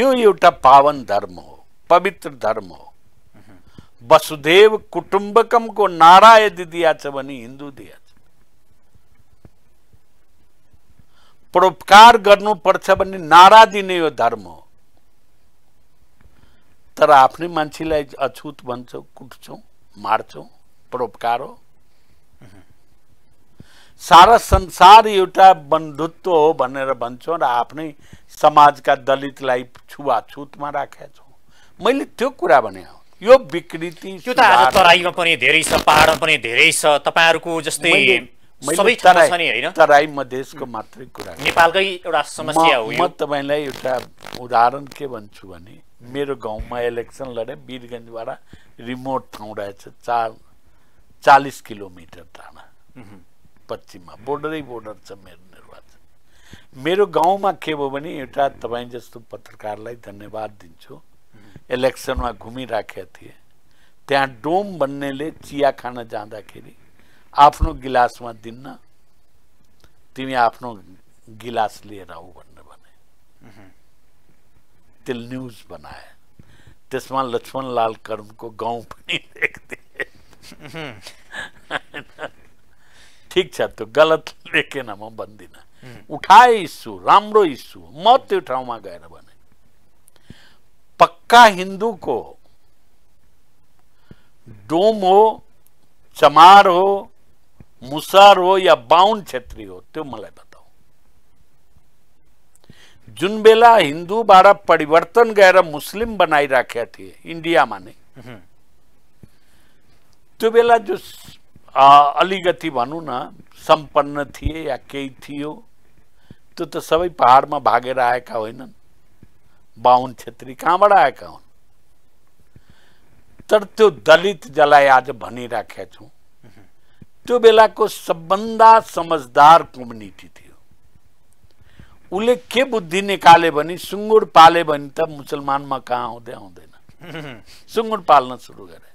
यो एटा पावन धर्म हो पवित्र धर्म हो हम्म। वसुदेव को नारा यदि दिया हिंदू दिया परोपकार गर्नुपर्छ भन्ने नारा दिने यो धर्म हो तर आफ्नै मान्छेलाई अछुत भन्छौँ कुट्छौँ मार्छौ परोपकार हो सारा संसार एउटा बन्धुत्व हो भनेर भन्छौँ र आफ्नै समाजका दलितलाई छुवाछुतमा राखेका छौँ मैले त्यो कुरा भने यो विकृति त्यो त आज तराईमा पनि धेरै छ पहाडमा पनि धेरै छ तपाईँहरूको जस्तै तराई मधेसको मात्रै कुरा नेपालकै एउटा समस्या हो म तपाईँलाई एउटा उदाहरण के भन्छु भने मेरो गाउँमा इलेक्सन लडे वीरगञ्जबाट रिमोट ठाउँ रहेछ चार चालिस किलोमिटर टाढा पश्चिममा बोर्डरै बोर्डर छ मेरो निर्वाचन मेरो गाउँमा के भयो भने एउटा तपाईँ जस्तो पत्रकारलाई धन्यवाद दिन्छु इलेक्सनमा घुमिराखेका थिए त्यहाँ डोम भन्नेले चिया खान जाँदाखेरि आप गिलास में दिन्न तिमी आप गिलास लिएर आऊ भनेर भने में लक्ष्मण लाल कर्म को गाँव भी देखते हम्म। ठीक ठिक छ त्यो गलत लेखेन म भन्दिनँ उठाए इस्यु राम्रो इस्यु म ठाव में गए पक्का हिंदू को डोम हो चमार हो मुसार हो या बाउंड छेत्री हो तो मैं बताओ जुन बेला हिंदू बारा परिवर्तन गए मुस्लिम बनाई बनाइराखेका थिए इन्डियामा नै तो बेला जो अलिकति भन न संपन्न थिए या केही थियो त्यो त सबै पहाडमा भागेर आएका होन बाहुन छेत्री कहाँबाट आएका हो तर तो दलित जसलाई आज भनी भनिराखेका छू त्यो बेलाको सबभन्दा समझदार कम्युनिटी थियो उसले के बुद्धि निकाल्यो भने सुँगुर पाल्यो भने त मुसलमानमा कहाँ आउँदै आउँदैन सुँगुर पाल्न सुरु गरे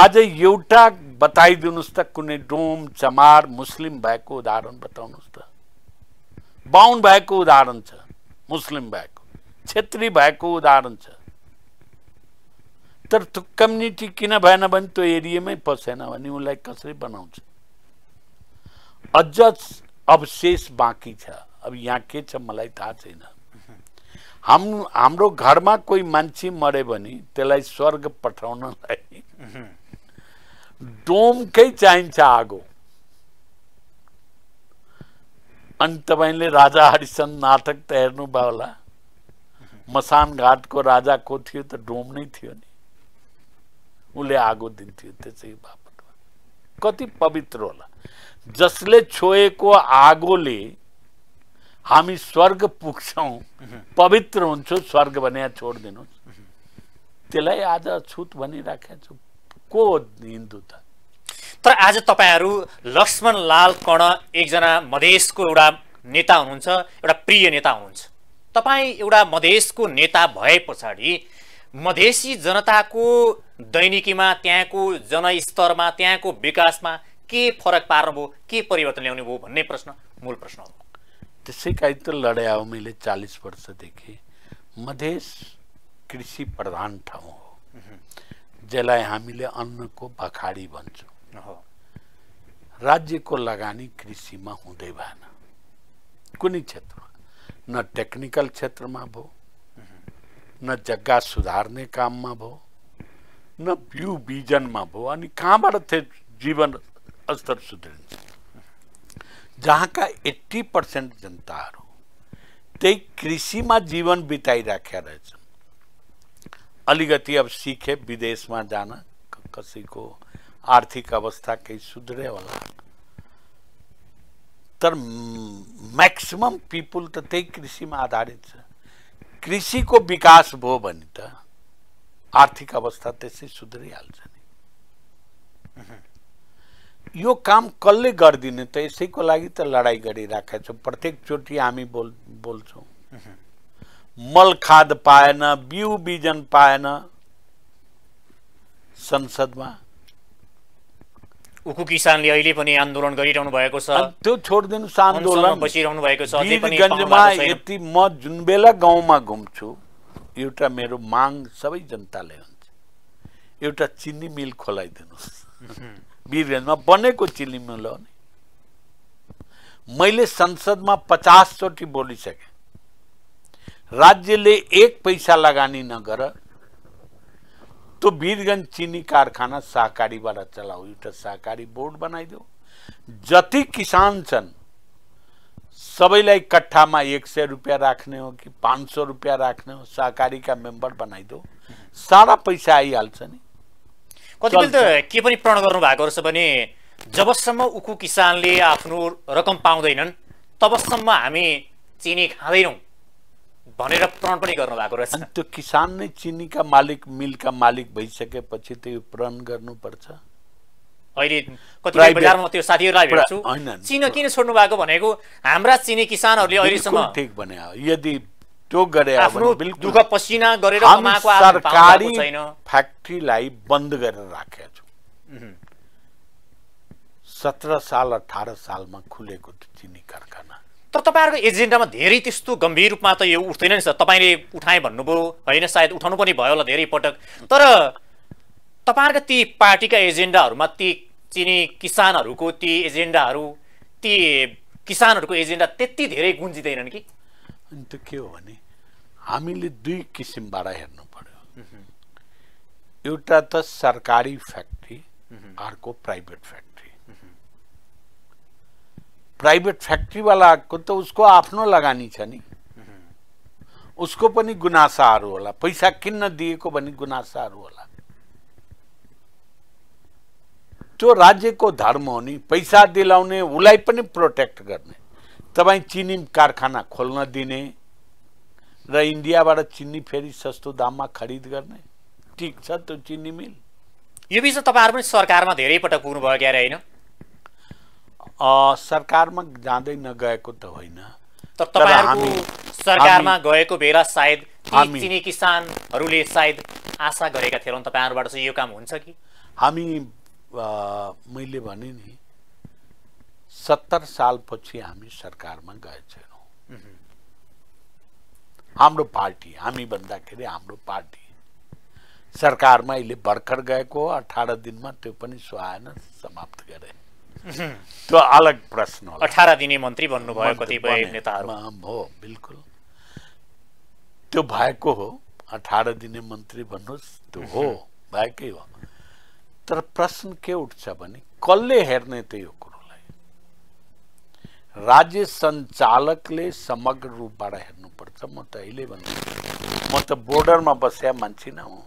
आज एउटा बताइदिनुहोस् त कुनै डोम चमार मुस्लिम भएको उदाहरण बताउनुहोस् त बाहुन भएको उदाहरण छ मुस्लिम भएको क्षेत्री भएको उदाहरण छ तर त्यो कम्युनिटी किन भएन भने त्यो एरियामै पसेन भने उसलाई कसरी बनाउँछ अझ अवशेष बाँकी छ अब यहाँ के छ मलाई थाहा छैन हाम हाम्रो घरमा कोही मान्छे मऱ्यो भने त्यसलाई स्वर्ग पठाउनलाई डोमकै चाहिन्छ आगो अनि तपाईँले राजा हरिचन्द नाटक त हेर्नुभयो होला मसान घाटको राजा को थियो त डोम नै थियो नि उसले आगो दिन्थ्यो चाहिँ बापतमा कति पवित्र होला जसले छोएको आगोले हामी स्वर्ग पुग्छौँ पवित्र हुन्छौँ स्वर्ग भने छोडिदिनुहोस् त्यसलाई आज छुत भनिराखेको छु को हिन्दू त तर आज तपाईँहरू लक्ष्मण लाल कर्ण एकजना मधेसको एउटा नेता हुनुहुन्छ एउटा प्रिय नेता हुनुहुन्छ तपाईँ एउटा मधेसको नेता भए पछाडि मधेसी जनताको दैनिकीमा त्यहाँको जनस्तरमा त्यहाँको विकासमा के फरक पार्नुभयो के परिवर्तन ल्याउनु भयो भन्ने प्रश्न मूल प्रश्न हो त्यसै काहीँ त अब मैले चालिस वर्षदेखि मधेस कृषि प्रधान ठाउँ हो जसलाई हामीले अन्नको भखाडी भन्छौँ राज्यको लगानी कृषिमा हुँदै भएन कुनै क्षेत्रमा न टेक्निकल क्षेत्रमा भयो न जग्गा सुधार्ने काममा भयो न ब्यू बीजन में भो अड़े जीवन स्तर सुध्री जहाँ का एट्टी पर्सेंट जनता कृषि में जीवन बिताई राख्या रहे अब सीखे विदेश में जान कसई को आर्थिक अवस्था कहीं सुधरे हो तर मैक्सिमम पीपुल तो कृषि में आधारित कृषि को विकास भो भी आर्थिक अवस्था त्यसै सुध्रिहाल्छ नि यो काम कसले गरिदिने त यसैको लागि त लडाइँ गरिराखेका प्रत्येक चोटि हामी बोल बोल्छौँ मल खाद पाएन बिउ बिजन पाएन संसदमा उखु किसानले अहिले पनि आन्दोलन गरिरहनु भएको छ त्यो छोडिदिनुहोस् आन्दोलन बसिरहनु भएको छ यति म जुन बेला गाउँमा घुम्छु मेरे मांग सब जनता एटा चीनी मिल खोलाइद वीरगंज में बने बनेको चीनी मिल मैं में पचास चोटी संसदमा पचासचोटि राज्य राज्यले एक पैसा लगानी नगर तो वीरगंज चीनी कारखाना सहकारीबाट चलाओ एटा सहकारी बोर्ड बनाइदेऊ जति किसान छन् सबैलाई कट्ठामा एक सय रुपियाँ राख्ने हो कि पाँच सौ रुपियाँ राख्ने हो सहकारीका मेम्बर बनाइदेऊ सारा पैसा आइहाल्छ नि कतिपय त के पनि प्रण गर्नु भएको रहेछ भने जबसम्म उखु किसानले आफ्नो रकम पाउँदैनन् तबसम्म हामी चिनी खाँदैनौँ भनेर प्रण पनि गर्नु भएको रहेछ त्यो किसान नै चिनीका मालिक मिलका मालिक भइसकेपछि त्यो प्रण गर्नुपर्छ अहिले कतिपय बजारमा त्यो साथीहरूलाई भेट्छु चिन किन छोड्नु भएको भनेको हाम्रा चिने किसानहरूले अहिलेसम्म ठिक भने यदि त्यो गरे आफ्नो दुःख पसिना गरेर कमाएको सरकारी फ्याक्ट्रीलाई बन्द गरेर राखेको छु सत्र साल अठार सालमा खुलेको चिनी कारखाना तर तपाईँहरूको एजेन्डामा धेरै त्यस्तो गम्भीर रूपमा त यो उठ्दैन नि सर तपाईँले उठाएँ भन्नुभयो होइन सायद उठाउनु पनि भयो होला धेरै पटक तर तपाईँहरूका ती पार्टीका एजेन्डाहरूमा ती चिनी किसानहरूको ती एजेन्डाहरू ती किसानहरूको एजेन्डा त्यति धेरै गुन्जिँदैनन् कि अनि त के हो भने हामीले दुई किसिमबाट हेर्नु पर्यो एउटा त सरकारी फ्याक्ट्री अर्को प्राइभेट फ्याक्ट्री प्राइभेट फ्याक्ट्रीवालाको त उसको आफ्नो लगानी छ नि उसको पनि गुनासाहरू होला पैसा किन्न दिएको भने गुनासाहरू होला त्यो राज्यको धर्म हो नि पैसा दिलाउने उसलाई पनि प्रोटेक्ट गर्ने तपाईँ चिनी कारखाना खोल्न दिने र इन्डियाबाट चिनी फेरि सस्तो दाममा खरिद गर्ने ठिक छ त्यो चिनी मिल यो बिच तपाईँहरू पनि सरकारमा धेरै पटक पुग्नुभयो क्या होइन सरकारमा जाँदै नगएको त होइन सरकारमा गएको बेला सायद चिनी किसानहरूले सायद आशा गरेका थिएनन् तपाईँहरूबाट चाहिँ यो काम हुन्छ कि हामी मैले भने नि सत्तर सालपछि हामी सरकारमा गएछौँ हाम्रो पार्टी हामी भन्दाखेरि हाम्रो पार्टी सरकारमा अहिले भर्खर गएको अठार दिनमा त्यो पनि सुहाएन समाप्त गरे त्यो अलग प्रश्न हो अठार दिने मन्त्री भन्नुभयो कतिपय नेताहरू हो बिल्कुल त्यो भएको हो अठार दिने मन्त्री भन्नुहोस् त्यो हो भएकै हो तर प्रश्न के उठ कल हेने राज्य संचालक ने समग्र रूप हेर्नुपर्छ म त अहिले भन्छु म त बोर्डरमा बस्या मान्छे नै हुँ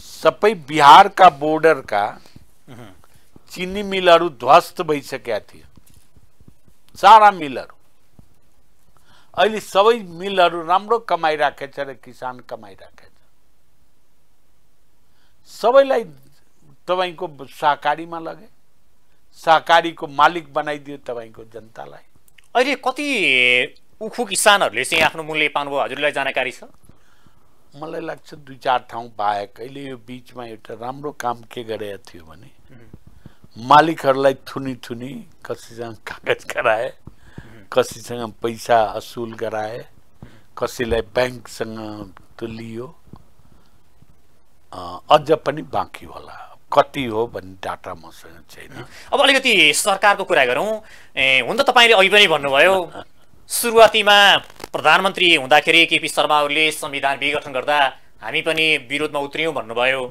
सबै बिहारका बोर्डरका चिनी मिलहरू ध्वस्त भैस थिए सारा मिलहरू अब सबै मिलहरू राम्रो कमाइराखेको किसान कमाई छ सबैलाई तपाईँको सहकारीमा लगे सहकारीको मालिक बनाइदियो तपाईँको जनतालाई अहिले कति उखु किसानहरूले चाहिँ आफ्नो मूल्य पाउनुभयो हजुरलाई जानकारी छ मलाई लाग्छ दुई चार ठाउँ बाहेक अहिले यो बिचमा एउटा राम्रो काम के गरेको थियो भने मालिकहरूलाई थुनी थुनी कसैसँग कागज गराए कसैसँग पैसा असुल गराए कसैलाई ब्याङ्कसँग तुलियो अझ पनि बाँकी होला कति हो भन्ने डाटा मसँग छैन अब अलिकति सरकारको कुरा गरौँ ए हुन त तपाईँले अघि पनि भन्नुभयो सुरुवातीमा प्रधानमन्त्री हुँदाखेरि केपी शर्माहरूले संविधान विघटन गर्दा हामी पनि विरोधमा उत्रियौँ भन्नुभयो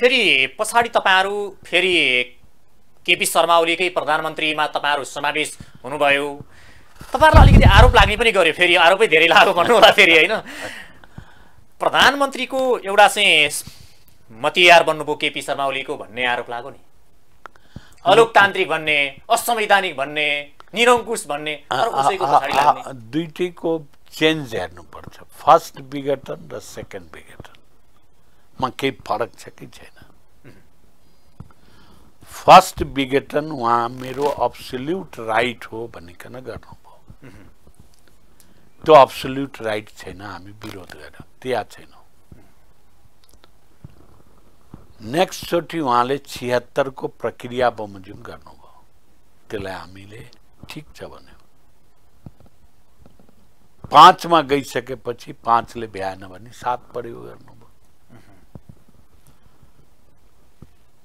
फेरि पछाडि तपाईँहरू फेरि केपी शर्मा ओलीकै प्रधानमन्त्रीमा तपाईँहरू समावेश हुनुभयो तपाईँहरूलाई अलिकति आरोप लाग्ने पनि गर्यो फेरि आरोपै धेरै लाग्यो भन्नु होला फेरि होइन प्रधानमन्त्रीको एउटा चाहिँ मतियार बन्नुभयो केपी शर्मा ओलीको भन्ने आरोप लाग्यो नि अलोकतान्त्रिक भन्ने असंवैधानिक भन्ने निरङ्कुश भन्ने दुइटैको चेन्ज हेर्नुपर्छ फर्स्ट विघटन र सेकेन्ड विघटनमा केही फरक छ कि छैन फर्स्ट विघटन उहाँ मेरो अब्सोल्युट राइट हो भनिकन गर्नुभयो त्यो अब्सोल्युट राइट छैन हामी विरोध गरेर त्यहाँ छैनौँ नेक्स्टचोटि उहाँले छिहत्तरको प्रक्रिया बमोजिम गर्नुभयो त्यसलाई हामीले ठिक छ भन्यो पाँचमा गइसकेपछि पाँचले भ्याएन भने सात प्रयोग गर्नुभयो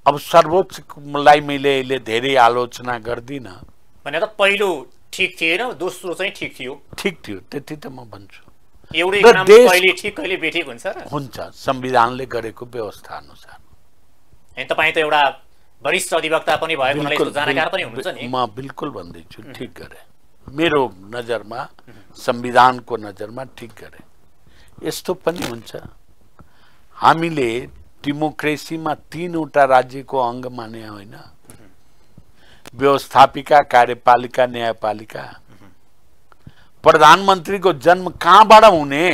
अब सर्वोच्चलाई मैले अहिले धेरै आलोचना गर्दिनँ भने त पहिलो ठिक थिएन दोस्रो चाहिँ ठिक थियो ठिक थियो त्यति त म भन्छु एउटै हुन्छ हुन्छ संविधानले गरेको व्यवस्था अनुसार तपाईँ त एउटा वरिष्ठ अधिवक्ता पनि भएको यस्तो जानकार पनि हुनुहुन्छ नि म बिल्कुल भन्दैछु ठिक गरे मेरो नजरमा संविधानको नजरमा ठिक गरे यस्तो पनि हुन्छ हामीले डेमोक्रेसीमा तिनवटा राज्यको अङ्ग माने होइन व्यवस्थापिका कार्यपालिका न्यायपालिका प्रधानमन्त्रीको जन्म कहाँबाट हुने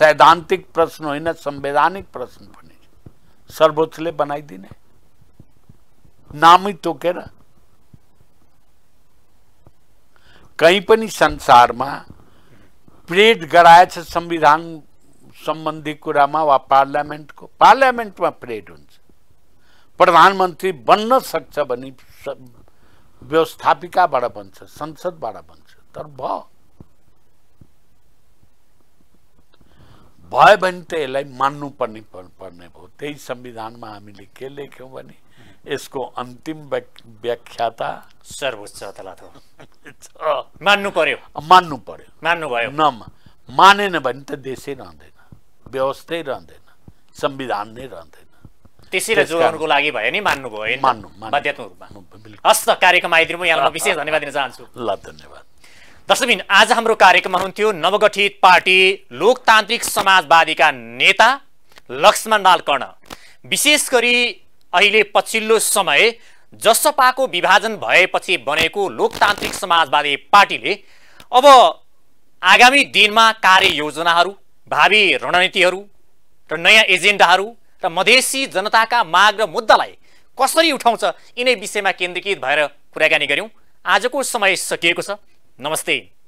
सैद्धान्तिक प्रश्न होइन संवैधानिक प्रश्न पनि सर्वोच्चले बनाइदिने નામી તો तो कहीं पर संसार में प्रेड कराए संविधान कुरा में वा पार्लियामेंट पार्लियामेन्टमा प्रेड हुन्छ प्रधानमन्त्री बन्न सक्छ भने बन बन्छ संसदबाट बन तर भयो भयो भने त यसलाई पर्ने भयो संविधान में हामीले के लेख्य यसको अन्तिम व्याख्याता सर्वोच्च अदालत हो मान्नु पर्यो मान्नु पर्यो मान्नु भयो न मानेन भने त देशै रहँदैन व्यवस्थै रहँदैन संविधान नै रहँदैन त्यसैले जोगाउनुको लागि भयो नि मान्नुभयो मान्नु बाध्यात्मक रूपमा हस् कार्यक्रम आइदिनु यहाँलाई विशेष धन्यवाद दिन चाहन्छु ल धन्यवाद दर्शकबिन आज हाम्रो कार्यक्रममा हुन्थ्यो नवगठित पार्टी लोकतान्त्रिक समाजवादीका नेता लाल कर्ण विशेष गरी अहिले पछिल्लो समय जसपाको विभाजन भएपछि बनेको लोकतान्त्रिक समाजवादी पार्टीले अब आगामी दिनमा कार्ययोजनाहरू भावी रणनीतिहरू र नयाँ एजेन्डाहरू र मधेसी जनताका माग र मुद्दालाई कसरी उठाउँछ यिनै विषयमा केन्द्रीकृत भएर कुराकानी गऱ्यौँ आजको समय सकिएको छ नमस्ते